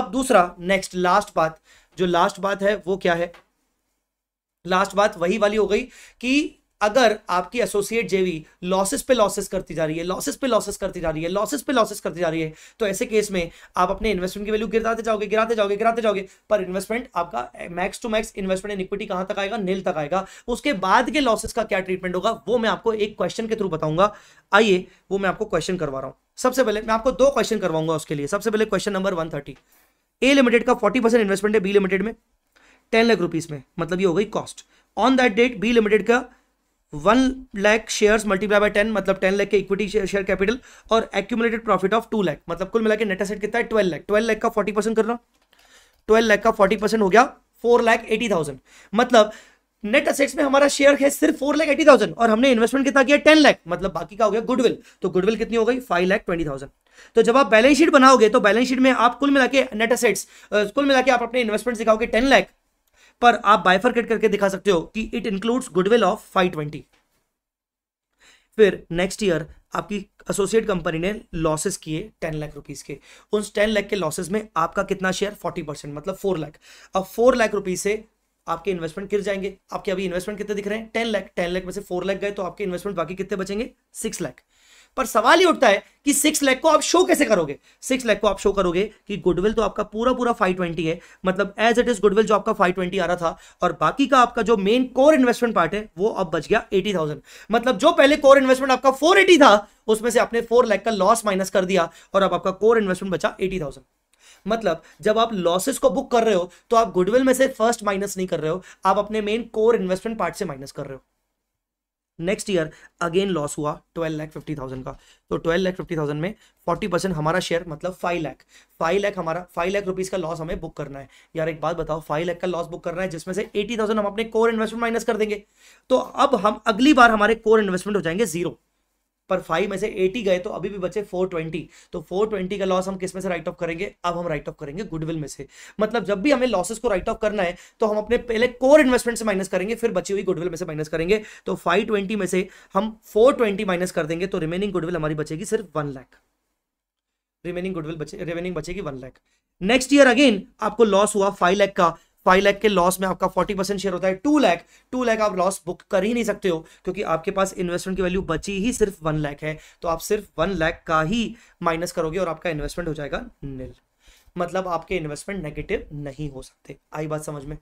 अब दूसरा नेक्स्ट लास्ट बात जो लास्ट बात है वो क्या है लास्ट बात वही वाली हो गई कि अगर आपकी एसोसिएट जेवी लॉसेस पे लॉसेस करती जा रही है लॉसेस पे लॉसेस करती जा रही है लॉसेस पे लॉसेस करती जा रही है तो ऐसे केस में आप अपने इन्वेस्टमेंट की वैल्यू गिराते जाओगे गिराते जाओगे गिराते जाओगे पर इन्वेस्टमेंट आपका max to max investment in equity कहां तक आएगा नील तक आएगा उसके बाद के लॉसेस का क्या ट्रीटमेंट होगा वो मैं आपको एक क्वेश्चन के थ्रू बताऊंगा आइए वो मैं आपको क्वेश्चन करवा रहा हूं सबसे पहले मैं आपको दो क्वेश्चन करवाऊंगा उसके लिए सबसे पहले question number one thirty A limited का फोर्टी परसेंट इन्वेस्टमेंट है बी लिमिटेड में टेन लाख रुपीज में मतलब ये हो गई cost on that date B limited का one lakh shares multiply by ten मतलब टेन लैख के इक्विटी शेयर कैपिटल और accumulated profit of two lakh मतलब कुल मिला के नेट असेट कितना है ट्वेल्व लैख ट्वेल्व लैख का फोर्टी परसेंट कर रहा ट्वेल्व लैख का फोर्टी परसेंट हो गया फोर लैख एटी थाउजेंड मतलब नेट असेट्स में हमारा शेयर है सिर्फ फोर लाख एटी थाउजेंड और हमने इन्वेस्टमेंट कितना किया टेन लाख मतलब बाकी का हो गया गुडविल तो गुडविल कितनी हो गई फाइव लाख ट्वेंटी थाउजेंड तो जब आप बैलेंस शीट बनाओगे तो बैलेंस शीट में आप कुल मिला के नेट असेट्स कुल मिला के आप अपने इन्वेस्टमेंट दिखाओगे टेन लाख पर आप बाइफरकेट करके दिखा सकते हो कि it includes goodwill of five twenty फिर नेक्स्ट ईयर आपकी एसोसिएट कंपनी ने लॉसेस किए टेन लाख रुपीज के उन टेन लाख के लॉसेस में आपका कितना शेयर फोर्टी परसेंट मतलब फोर लाख अब फोर लाख रुपीज से आपके इन्वेस्टमेंट गिर जाएंगे आपके अभी इन्वेस्टमेंट कितने दिख रहे हैं टेन लाख टेन लाख में से फोर लाख गए तो आपके इन्वेस्टमेंट बाकी कितने बचेंगे सिक्स लाख पर सवाल ये उठता है कि सिक्स लैख को आप शो कैसे करोगे सिक्स लैख को आप शो करोगे कि गुडविल तो आपका पूरा पूरा फाइव ट्वेंटी है मतलब एज इट इज गुडविल जो आपका फाइव ट्वेंटी आ रहा था और बाकी का आपका जो मेन कोर इन्वेस्टमेंट पार्ट है वो अब बच गया एटी थाउजेंड मतलब जो पहले कोर इन्वेस्टमेंट आपका फोर एटी था उसमें से आपने फोर लैख का लॉस माइनस कर दिया और अब आपका कोर इन्वेस्टमेंट बचा एटी थाउजेंड मतलब जब आप लॉसेस को बुक कर रहे हो तो आप गुडविल में से फर्स्ट माइनस नहीं कर रहे हो आप अपने मेन कोर इन्वेस्टमेंट पार्ट से माइनस कर रहे हो नेक्स्ट ईयर अगेन लॉस हुआ ट्वेल्व लैख फिफ्टी थाउजेंड का तो ट्वेल्व लैख फिफ्टी थाउजेंड में फोर्टी परसेंट हमारा शेयर मतलब फाइव लैख फाइव लैख हमारा फाइव लैख रुपीज़ का लॉस हमें बुक करना है यार एक बात बताओ फाइव लैख का लॉस बुक करना है जिसमें से एटी थाउजेंड हम अपने कोर इन्वेस्टमेंट माइनस कर देंगे तो अब हम अगली बार हमारे कोर इन्वेस्टमेंट हो जाएंगे जीरो पर फाइव में से एटी गए तो अभी भी बचे फोर ट्वेंटी तो फोर ट्वेंटी का लॉस हम किस में से राइट ऑफ करेंगे अब हम राइट ऑफ करेंगे गुडविल में से मतलब जब भी हमें लॉसेस को राइट ऑफ करना है तो हम अपने पहले कोर इन्वेस्टमेंट से माइनस करेंगे फिर बची हुई गुडविल में से माइनस करेंगे तो फाइव ट्वेंटी में से हम फोर ट्वेंटी माइनस कर देंगे तो रिमेनिंग गुडविल हमारी बचेगी सिर्फ वन लैख रिमेनिंग गुडविल बचे रिमेनिंग बचेगी one lakh next year again आपको लॉस हुआ फाइव लैख का फाइव लैख के लॉस में आपका फोर्टी परसेंट शेयर होता है टू लैख टू लैख आप लॉस बुक कर ही नहीं सकते हो क्योंकि आपके पास इन्वेस्टमेंट की वैल्यू बची ही सिर्फ वन लैख है तो आप सिर्फ वन लैख का ही माइनस करोगे और आपका इन्वेस्टमेंट हो जाएगा निल मतलब आपके इन्वेस्टमेंट नेगेटिव नहीं हो सकते आई बात समझ में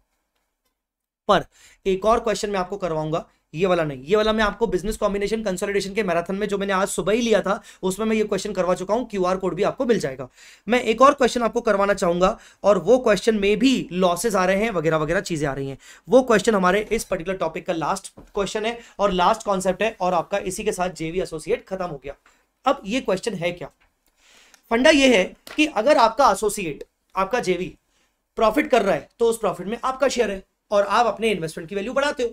पर एक और क्वेश्चन मैं आपको करवाऊंगा ये वाला नहीं ये वाला मैं आपको बिजनेस कॉम्बिनेशन कंसोलिडेशन के मैराथन में जो मैंने आज सुबह ही लिया था उसमें मैं ये क्वेश्चन करवा चुका हूँ क्यूआर कोड भी आपको मिल जाएगा मैं एक और क्वेश्चन आपको करवाना चाहूंगा और वो क्वेश्चन में भी लॉसेज आ रहे हैं वगैरह वगैरह चीजें आ रही हैं वो क्वेश्चन हमारे इस पर्टिकुलर टॉपिक का लास्ट क्वेश्चन है और लास्ट कॉन्सेप्ट है और आपका इसी के साथ जेवी एसोसिएट खत्म हो गया अब ये क्वेश्चन है क्या फंडा ये है कि अगर आपका एसोसिएट आपका जेवी प्रॉफिट कर रहा है तो उस प्रॉफिट में आपका शेयर है और आप अपने इन्वेस्टमेंट की वैल्यू बढ़ाते हो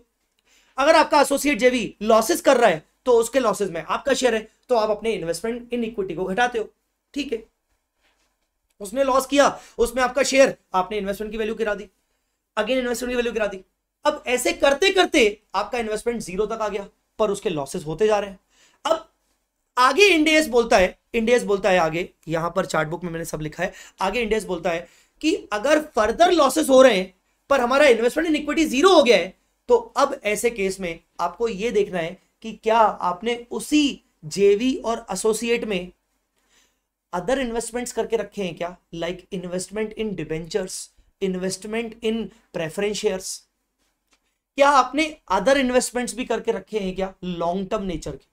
अगर आपका एसोसिएट जेवी लॉसेस कर रहा है तो उसके लॉसेज में आपका शेयर है तो आप अपने इन्वेस्टमेंट इन इक्विटी को घटाते हो ठीक है उसने लॉस किया उसमें आपका शेयर आपने इन्वेस्टमेंट की वैल्यू गिरा दी अगेन इन्वेस्टमेंट की वैल्यू गिरा दी अब ऐसे करते करते आपका इन्वेस्टमेंट जीरो तक आ गया पर उसके लॉसेस होते जा रहे हैं अब आगे इंडियस बोलता है इंडियस बोलता है आगे यहां पर चार्ट बुक में मैंने सब लिखा है आगे इंडियस बोलता है कि अगर फर्दर लॉसेस हो रहे हैं पर हमारा इन्वेस्टमेंट इन इक्विटी जीरो हो गया है तो अब ऐसे केस में आपको यह देखना है कि क्या आपने उसी जेवी और एसोसिएट में अदर इन्वेस्टमेंट्स करके रखे हैं क्या like investment in debentures investment in preference shares क्या आपने अदर इन्वेस्टमेंट्स भी करके रखे हैं क्या लॉन्ग टर्म नेचर के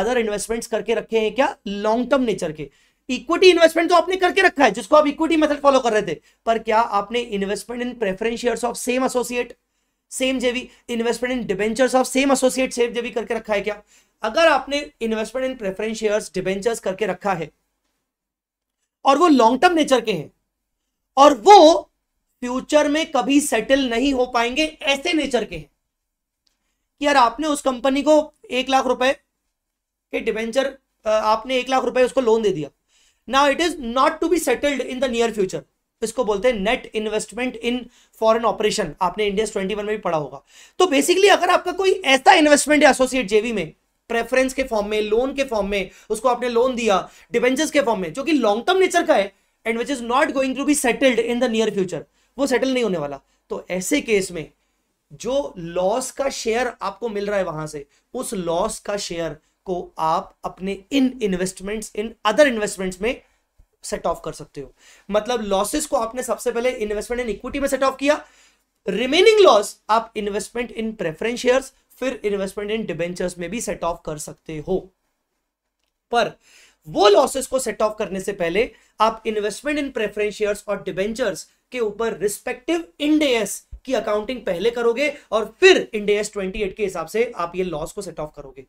अदर इन्वेस्टमेंट्स करके रखे हैं क्या लॉन्ग टर्म नेचर के इक्विटी इन्वेस्टमेंट तो आपने करके रखा है जिसको आप इक्विटी मेथड फॉलो कर रहे थे पर क्या आपने investment in preference shares of same associate same JV investment in debentures of same associate same JV करके रखा है क्या अगर आपने investment in preference shares debentures करके रखा है और वो लॉन्ग टर्म नेचर के हैं और वो फ्यूचर में कभी सेटल नहीं हो पाएंगे ऐसे नेचर के हैं कि यार आपने उस कंपनी को एक लाख रुपए के डिबेंचर आपने एक लाख रुपए उसको लोन दे दिया now it is not to be settled in the near future इसको बोलते हैं net investment in foreign operation आपने इंडिया ट्वेंटी वन में भी पढ़ा होगा तो बेसिकली अगर आपका कोई ऐसा इन्वेस्टमेंट है एसोसिएट जेवी में प्रेफरेंस के फॉर्म में लोन के फॉर्म में उसको आपने लोन दिया डिबेंचर्स के फॉर्म में जो कि लॉन्ग टर्म नेचर का है and which is not going to be settled in the near future वो सेटल नहीं होने वाला तो ऐसे केस में जो लॉस का शेयर आपको मिल रहा है वहां से उस लॉस का शेयर को आप अपने इन इन्वेस्टमेंट्स इन अदर इन्वेस्टमेंट्स में सेट ऑफ कर सकते हो मतलब लॉसेस को आपने सबसे पहले इन्वेस्टमेंट इन इक्विटी में सेट ऑफ किया रिमेनिंग लॉस आप इन्वेस्टमेंट इन प्रेफरेंस शेयर्स फिर इन्वेस्टमेंट इन डिबेंचर्स में भी सेट ऑफ कर सकते हो पर वो लॉसेस को सेट ऑफ करने से पहले आप इन्वेस्टमेंट इन प्रेफरेंस शेयर्स और डिबेंचर्स के ऊपर रिस्पेक्टिव इंडेस की अकाउंटिंग पहले करोगे और फिर इंडेस 28 के हिसाब से आप ये लॉस को सेट ऑफ करोगे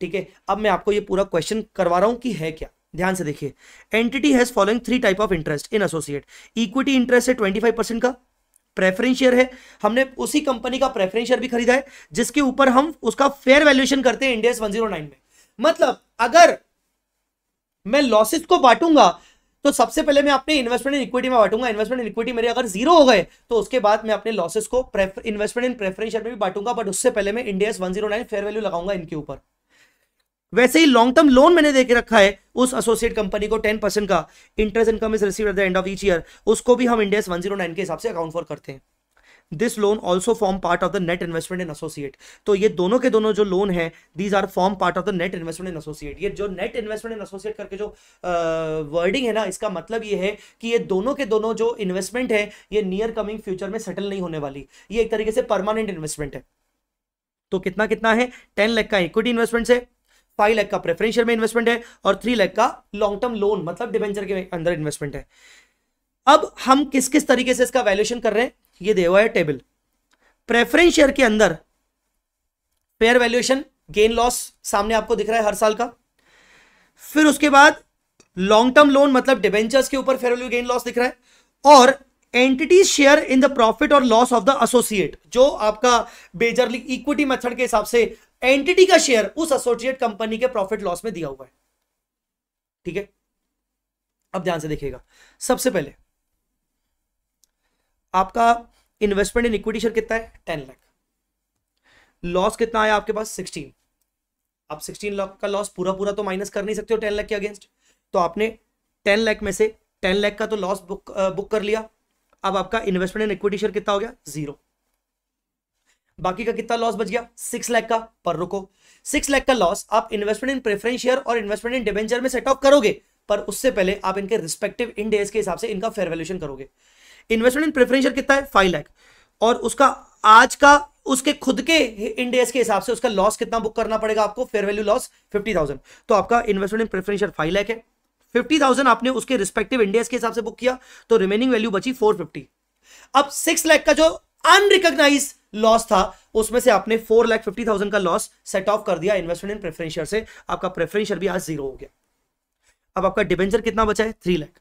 ठीक है अब मैं आपको ये पूरा क्वेश्चन करवा रहा हूं कि है क्या ध्यान से देखिए entity has following three type of interest in associate equity interest है ट्वेंटी फाइव परसेंट का प्रेफरेंस शेयर है हमने उसी कंपनी का प्रेफरेंस शेयर भी खरीदा है जिसके ऊपर हम उसका फेयर वैल्यूएशन करते हैं इंडियस नाइन में मतलब अगर मैं लॉसेस को बांटूंगा तो सबसे पहले मैं अपने इन्वेस्टमेंट इन इक्विटी में बांटूंगा इन्वेस्टमेंट इन इक्विटी मेरे अगर जीरो हो गए तो उसके बाद मैं अपने लॉसेस को इन्वेस्टमेंट इन प्रेफरेंस शेयर में भी बांटूंगा बट उससे पहले मैं इंडियस 109 फेयर वैल्यू लगाऊंगा इनके ऊपर वैसे ही लॉन्ग टर्म लोन मैंने देख रखा है उस एसोसिएट कंपनी को टेन परसेंट का interest income is receive at the end of each year उसको भी हम इंडेस वन जीरो नाइन के हिसाब से अकाउंट फॉर करते हैं this loan also form part of the net investment in associate तो ये दोनों के दोनों जो लोन है these are form part of the net investment in associate ये जो नेट इन्वेस्टमेंट इन एसोसिएट करके जो वर्डिंग uh, है ना इसका मतलब ये है कि ये दोनों के दोनों जो इन्वेस्टमेंट है ये नियर कमिंग फ्यूचर में सेटल नहीं होने वाली ये एक तरीके से परमानेंट इन्वेस्टमेंट है तो कितना कितना है टेन लाख का इक्विटी इन्वेस्टमेंट है फाइव लाख का प्रेफरेंशियल में इन्वेस्टमेंट है और थ्री लाख का लॉन्ग टर्म लोन मतलब डिवेंचर के अंदर इन्वेस्टमेंट है अब हम किस किस तरीके से इसका वैल्यूएशन कर रहे हैं ये दे हुआ है टेबल प्रेफरेंस शेयर के अंदर फेयर वैल्यूएशन गेन लॉस सामने आपको दिख रहा है हर साल का फिर उसके बाद लॉन्ग टर्म लोन मतलब डिबेंचर्स के ऊपर फेयर वैल्यू गेन लॉस दिख रहा है और entity share in the profit और लॉस ऑफ द एसोसिएट जो आपका बेजरली इक्विटी मेथड के हिसाब से एंटिटी का शेयर उस एसोसिएट कंपनी के प्रॉफिट लॉस में दिया हुआ है ठीक है अब ध्यान से देखिएगा सबसे पहले आपका इन्वेस्टमेंट इन इक्विटी शेयर कितना है टेन लाख लॉस कितना आया आपके पास सिक्सटीन आप सिक्सटीन लाख का लॉस पूरा पूरा तो माइनस कर नहीं सकते हो टेन लाख के अगेंस्ट तो आपने टेन लाख में से टेन लाख का तो लॉस बुक बुक कर लिया अब आपका इन्वेस्टमेंट इन इक्विटी शेयर कितना हो गया जीरो बाकी का कितना लॉस बच गया सिक्स लाख का पर रुको सिक्स लाख का लॉस आप इन्वेस्टमेंट इन प्रेफरेंस शेयर और इन्वेस्टमेंट इन डिवेंचर में सेट ऑफ करोगे पर उससे पहले आप इनके रिस्पेक्टिव इन डेज के हिसाब से इनका फेयर वैल्यूशन करोगे इन्वेस्टमेंट इन प्रेफरेंस शेयर कितना है फाइव लाख और उसका आज का उसके खुद के इन डेज के हिसाब से उसका लॉस कितना बुक करना पड़ेगा आपको fair value loss fifty thousand तो आपका investment in preference share five lakh है फिफ्टी थाउजेंड आपने उसके रिस्पेक्टिव इंडियस के हिसाब से बुक किया तो रिमेनिंग वैल्यू बची फोर फिफ्टी अब सिक्स लाख का जो अनरिकग्नाइज लॉस था उसमें से आपने फोर लाख फिफ्टी थाउजेंड का लॉस सेट ऑफ कर दिया इन्वेस्टमेंट इन प्रेफरेंशियर से आपका प्रेफरेंशियर भी आज जीरो हो गया अब आपका डिबेंचर कितना बचा है थ्री लाख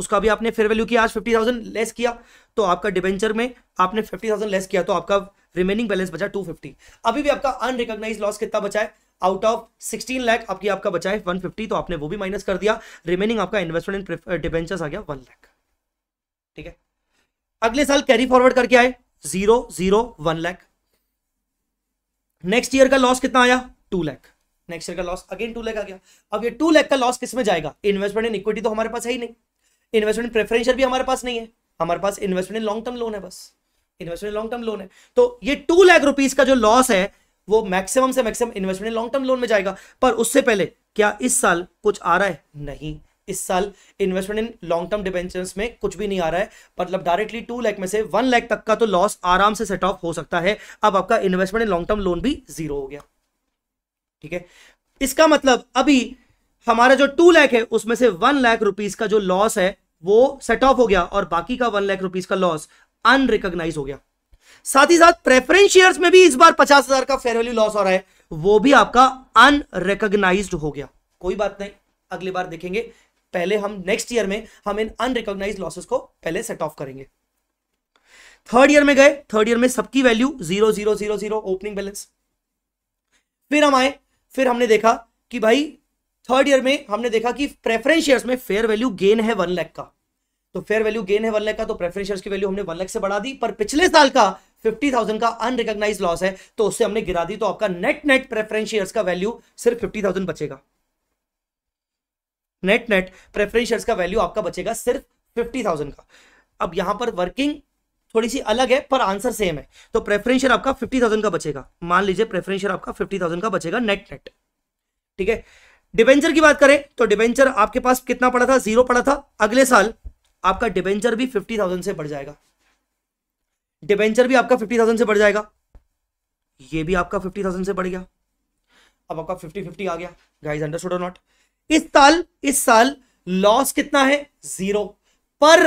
उसका भी आपने फेयर वैल्यू किया आज फिफ्टी थाउजेंड लेस किया तो आपका डिबेंचर में आपने फिफ्टी थाउजेंड लेस किया तो आपका रिमेनिंग बैलेंस बचा टू फिफ्टी अभी भी आपका अनरिकग्नाइज लॉस कितना बचा है आउट ऑफ सिक्सटीन लाख आपकी आपका बचा है वन फिफ्टी तो आपने वो भी माइनस कर दिया रिमेनिंग आपका इन्वेस्टमेंट इन डिबेंचर्स आ गया वन लाख ठीक है अगले साल कैरी फॉरवर्ड करके आए zero zero one lakh next year का लॉस कितना आया टू लैख नेक्स्ट ईयर का लॉस अगेन टू लैख आ गया अब ये टू लैख का लॉस किसमें जाएगा इन्वेस्टमेंट इन इक्विटी तो हमारे पास है ही नहीं इन्वेस्टमेंट प्रेफरेंशियल भी हमारे पास नहीं है हमारे पास investment in long term loan है बस इन्वेस्टमेंट लॉन्ग टर्म लोन है तो ये टू लैख रुपीज का जो लॉस है वो मैक्सिमम से maximum investment long term loan में जाएगा पर उससे पहले क्या इस साल कुछ आ रहा है नहीं इस साल investment in long term debentures में कुछ भी नहीं आ रहा है मतलब डायरेक्टली टू लैख में से वन लैख तक का तो लॉस आराम से सेट ऑफ हो सकता है अब आपका investment in long term loan भी जीरो हो गया ठीक है इसका मतलब अभी हमारा जो टू लैख है उसमें से वन लाख रुपीज का जो लॉस है वो सेट ऑफ हो गया और बाकी का वन लाख रुपीज का लॉस अनरिकॉग्नाइज हो गया साथ ही साथ प्रेफरेंस शेयर्स में भी इस बार पचास हजार का फेयर वैल्यू लॉस हो रहा है वो भी आपका अनरिकॉग्नाइज हो गया कोई बात नहीं अगली बार देखेंगे पहले हम नेक्स्ट ईयर में हम इन अनरिकॉग्नाइज लॉसेस को पहले सेट ऑफ करेंगे थर्ड ईयर में गए थर्ड ईयर में सबकी value zero zero zero zero opening balance फिर हम आए फिर हमने देखा कि भाई थर्ड ईयर में हमने देखा कि प्रेफरेंस शेयर्स में फेयर वैल्यू गेन है वन लैख का तो फेयर वैल्यू गेन है वन लैख का तो प्रेफरेंस शेयर्स की वैल्यू हमने वन लैख से बढ़ा दी पर पिछले साल का फिफ्टी थाउजेंड का अनरिकॉग्नाइज लॉस है तो उससे हमने गिरा दी तो आपका नेट नेट प्रेफरेंस शेयर्स का वैल्यू सिर्फ फिफ्टी थाउजेंड बचेगा नेट नेट प्रेफरेंस शेयर्स का वैल्यू आपका बचेगा सिर्फ फिफ्टी थाउजेंड का अब यहां पर वर्किंग थोड़ी सी अलग है पर आंसर सेम है तो प्रेफरेंस शेयर आपका फिफ्टी थाउजेंड का बचेगा मान लीजिए प्रेफरेंस शेयर आपका फिफ्टी थाउजेंड का बचेगा नेट नेट ठीक है डिबेंचर की बात करें तो डिबेंचर आपके पास कितना पड़ा था जीरो पड़ा था अगले साल आपका डिबेंचर भी फिफ्टी थाउजेंड से बढ़ जाएगा डिबेंचर भी आपका फिफ्टी थाउजेंड से बढ़ जाएगा ये भी आपका फिफ्टी थाउजेंड से बढ़ गया अब आपका फिफ्टी फिफ्टी आ गया गाइज अंडरस्टूड और नॉट इस साल इस साल लॉस कितना है जीरो पर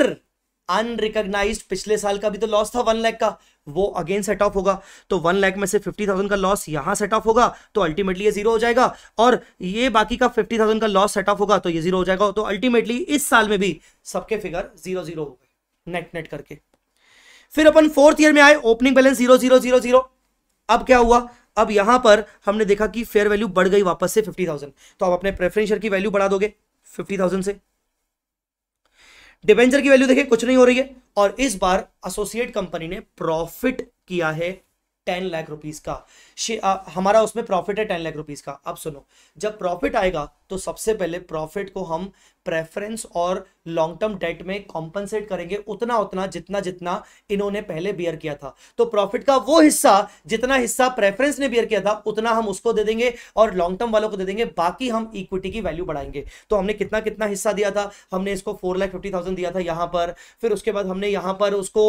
अनरिकग्नाइज पिछले साल का भी तो लॉस था वन लैख का वो अगेन सेट ऑफ होगा तो वन लैख में से फिफ्टी थाउजेंड का लॉस यहां सेट ऑफ होगा तो अल्टीमेटली ये जीरो हो जाएगा और ये बाकी का फिफ्टी थाउजेंड का लॉस सेट ऑफ होगा तो ये जीरो हो जाएगा तो अल्टीमेटली इस साल में भी सबके फिगर जीरो जीरो हो गए नेट नेट करके फिर अपन फोर्थ ईयर में आए opening balance zero zero zero zero अब क्या हुआ अब यहां पर हमने देखा कि फेयर वैल्यू बढ़ गई वापस से फिफ्टी थाउजेंड तो आप अपने प्रेफरेंस शेयर की वैल्यू बढ़ा दोगे फिफ्टी थाउजेंड से डिबेंचर की वैल्यू देखिए कुछ नहीं हो रही है और इस बार एसोसिएट कंपनी ने प्रॉफिट किया है टेन लाख रुपीज का आ, हमारा उसमें प्रॉफिट है टेन लाख रुपीज का अब सुनो जब प्रॉफिट आएगा तो सबसे पहले प्रॉफिट को हम प्रेफरेंस और लॉन्ग टर्म डेट में कॉम्पनसेट करेंगे उतना उतना जितना जितना इन्होंने पहले बियर किया था तो प्रॉफिट का वो हिस्सा जितना हिस्सा प्रेफरेंस ने बियर किया था उतना हम उसको दे देंगे और लॉन्ग टर्म वालों को दे देंगे बाकी हम इक्विटी की वैल्यू बढ़ाएंगे तो हमने कितना कितना हिस्सा दिया था हमने इसको फोर लाख फिफ्टी थाउजेंड दिया था यहां पर फिर उसके बाद हमने यहां पर उसको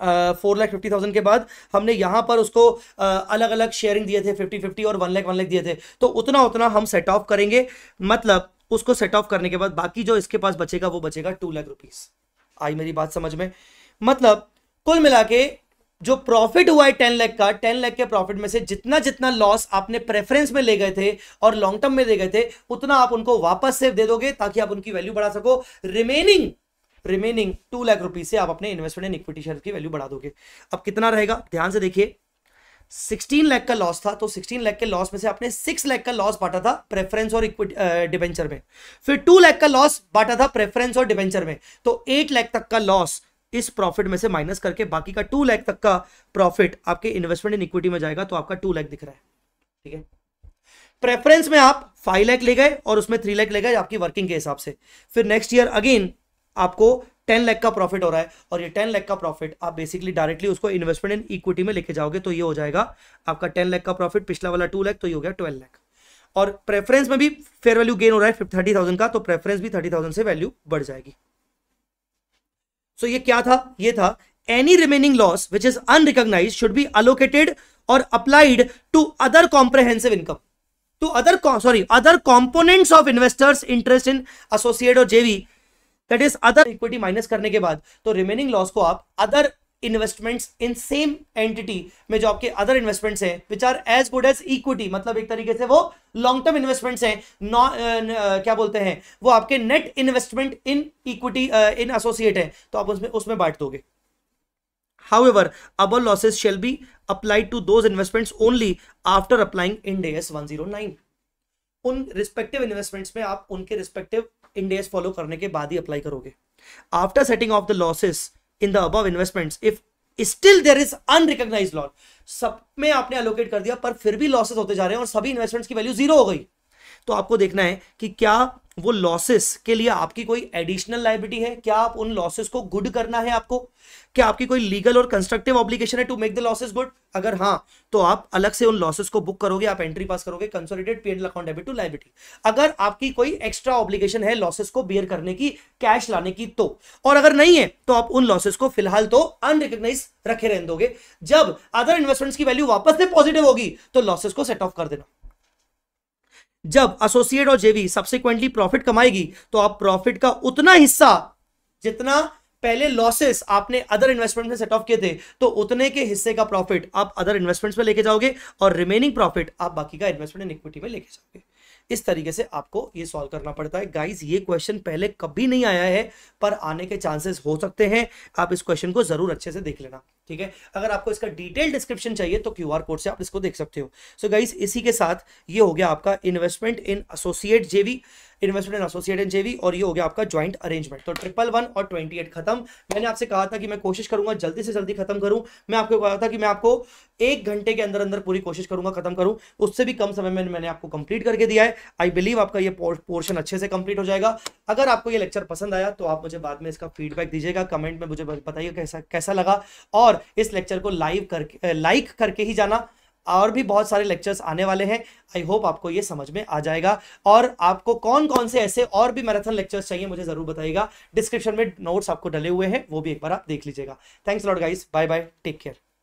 फोर लाख फिफ्टी थाउजेंड के बाद हमने यहाँ पर उसको uh, अलग अलग शेयरिंग दिए थे फिफ्टी फिफ्टी और वन लाख वन लाख दिए थे तो उतना उतना हम सेट ऑफ करेंगे मतलब उसको सेट ऑफ करने के बाद बाकी जो इसके पास बचेगा वो बचेगा टू लाख रुपीज़ आई मेरी बात समझ में मतलब कुल मिला के जो प्रॉफिट हुआ है टेन लैख का टेन लैख के प्रॉफिट में से जितना जितना लॉस आपने प्रेफरेंस में ले गए थे और लॉन्ग टर्म में दे गए थे उतना आप उनको वापस से दे दोगे ताकि आप उनकी वैल्यू बढ़ा सको remaining remaining two lakh rupees से आप अपने इन्वेस्टमेंट इन इक्विटी शेयर की वैल्यू बढ़ा दोगे अब कितना रहेगा ध्यान से देखिए 16 लाख का लॉस था तो 16 लाख के लॉस में से आपने 6 लाख का लॉस बांटा था प्रेफरेंस और डिवेंचर में फिर 2 लाख का लॉस बांटा था प्रेफरेंस और डिवेंचर में तो 8 लाख तक का लॉस इस प्रॉफिट में से माइनस करके बाकी का 2 लाख तक का प्रॉफिट आपके इन्वेस्टमेंट इन इक्विटी में जाएगा तो आपका 2 लाख दिख रहा है ठीक है प्रेफरेंस में आप फाइव लाख ले गए और उसमें थ्री लाख ले गए आपकी वर्किंग के हिसाब से फिर नेक्स्ट ईयर अगेन आपको टेन लाख का प्रॉफिट हो रहा है और ये टेन लाख का प्रॉफिट आप बेसिकली डायरेक्टली उसको इन्वेस्टमेंट इन इक्विटी में लेके जाओगे तो ये हो जाएगा आपका टेन लाख का प्रॉफिट पिछला वाला टू लाख तो ये हो गया ट्वेल्व लाख और प्रेफरेंस में भी फेयर वैल्यू गेन हो रहा है थर्टी थाउजेंड का तो प्रेफरेंस भी थर्टी थाउजेंड से वैल्यू बढ़ जाएगी सो so ये क्या था ये था any remaining loss which is unrecognised should be allocated और applied to other comprehensive income to other sorry other components of investors interest in associate और JV that is other equity minus करने के बाद तो रिमेनिंग लॉस को आप other investments in same entity में जो आपके अदर इन्वेस्टमेंट्स हैं which are as good as equity मतलब एक तरीके से वो लॉन्ग टर्म इन्वेस्टमेंट्स हैं नॉ uh, uh, क्या बोलते हैं वो आपके net investment in equity in associate है तो आप उसमें उसमें बांट दोगे However, above losses shall be applied to those investments only after applying Ind AS 109. उन रिस्पेक्टिव इन्वेस्टमेंट्स में आप उनके रिस्पेक्टिव इंडेक्स फॉलो करने के बाद ही अप्लाई करोगे after setting off the losses in the above investments if still there is unrecognised loss सब में आपने एलोकेट कर दिया पर फिर भी लॉसेस होते जा रहे हैं और सभी इन्वेस्टमेंट्स की वैल्यू जीरो हो गई तो आपको देखना है कि क्या वो लॉसेस के लिए आपकी कोई एडिशनल लाइबिलिटी है क्या आप उन लॉसेस को गुड करना है आपको क्या आपकी कोई लीगल और कंस्ट्रक्टिव ऑब्लिगेशन है to make the losses good अगर हाँ तो आप अलग से उन लॉसेस को बुक करोगे आप एंट्री पास करोगे consolidate P and L account debit to liability अगर आपकी कोई एक्स्ट्रा ऑब्लिगेशन है लॉसेस को बियर करने की कैश लाने की तो और अगर नहीं है तो आप उन लॉसेस को फिलहाल तो अनरिकग्नाइज रखे रहने दोगे जब अदर इन्वेस्टमेंट्स की वैल्यू वापस से पॉजिटिव होगी तो लॉसेस को सेट ऑफ कर देना जब एसोसिएट और जेवी सब्सिक्वेंटली प्रॉफिट कमाएगी तो आप प्रॉफिट का उतना हिस्सा जितना पहले लॉसेस आपने अदर इन्वेस्टमेंट में सेट ऑफ किए थे तो उतने के हिस्से का प्रॉफिट आप अदर इन्वेस्टमेंट्स में लेके जाओगे और रिमेनिंग प्रॉफिट आप बाकी का इन्वेस्टमेंट इन इक्विटी में लेके जाओगे इस तरीके से आपको ये सॉल्व करना पड़ता है गाइज ये क्वेश्चन पहले कभी नहीं आया है पर आने के चांसेस हो सकते हैं आप इस क्वेश्चन को जरूर अच्छे से देख लेना ठीक है अगर आपको इसका डिटेल डिस्क्रिप्शन चाहिए तो क्यू कोड से आप इसको देख सकते हो सो so गाइस इसी के साथ ये हो गया आपका investment in associate JV investment in associate in JV और ये हो गया आपका ज्वाइंट अरेंजमेंट तो ट्रिपल वन और ट्वेंटी एट खत्म मैंने आपसे कहा था कि मैं कोशिश करूंगा जल्दी से जल्दी खत्म करूं मैं आपको कहा था कि मैं आपको एक घंटे के अंदर अंदर पूरी कोशिश करूंगा खत्म करूं उससे भी कम समय में मैंने आपको कंप्लीट करके दिया है आई बिलीव आपका ये पोर्शन अच्छे से कंप्लीट हो जाएगा अगर आपको ये लेक्चर पसंद आया तो आप मुझे बाद में इसका फीडबैक दीजिएगा कमेंट में मुझे बताइए कैसा कैसा लगा और और इस लेक्चर को लाइव करके लाइक करके ही जाना और भी बहुत सारे लेक्चर्स आने वाले हैं आई होप आपको ये समझ में आ जाएगा और आपको कौन कौन से ऐसे और भी मैराथन लेक्चर्स चाहिए मुझे ज़रूर बताइएगा डिस्क्रिप्शन में नोट्स आपको डले हुए हैं वो भी एक बार आप देख लीजिएगा thanks lot guys bye bye take care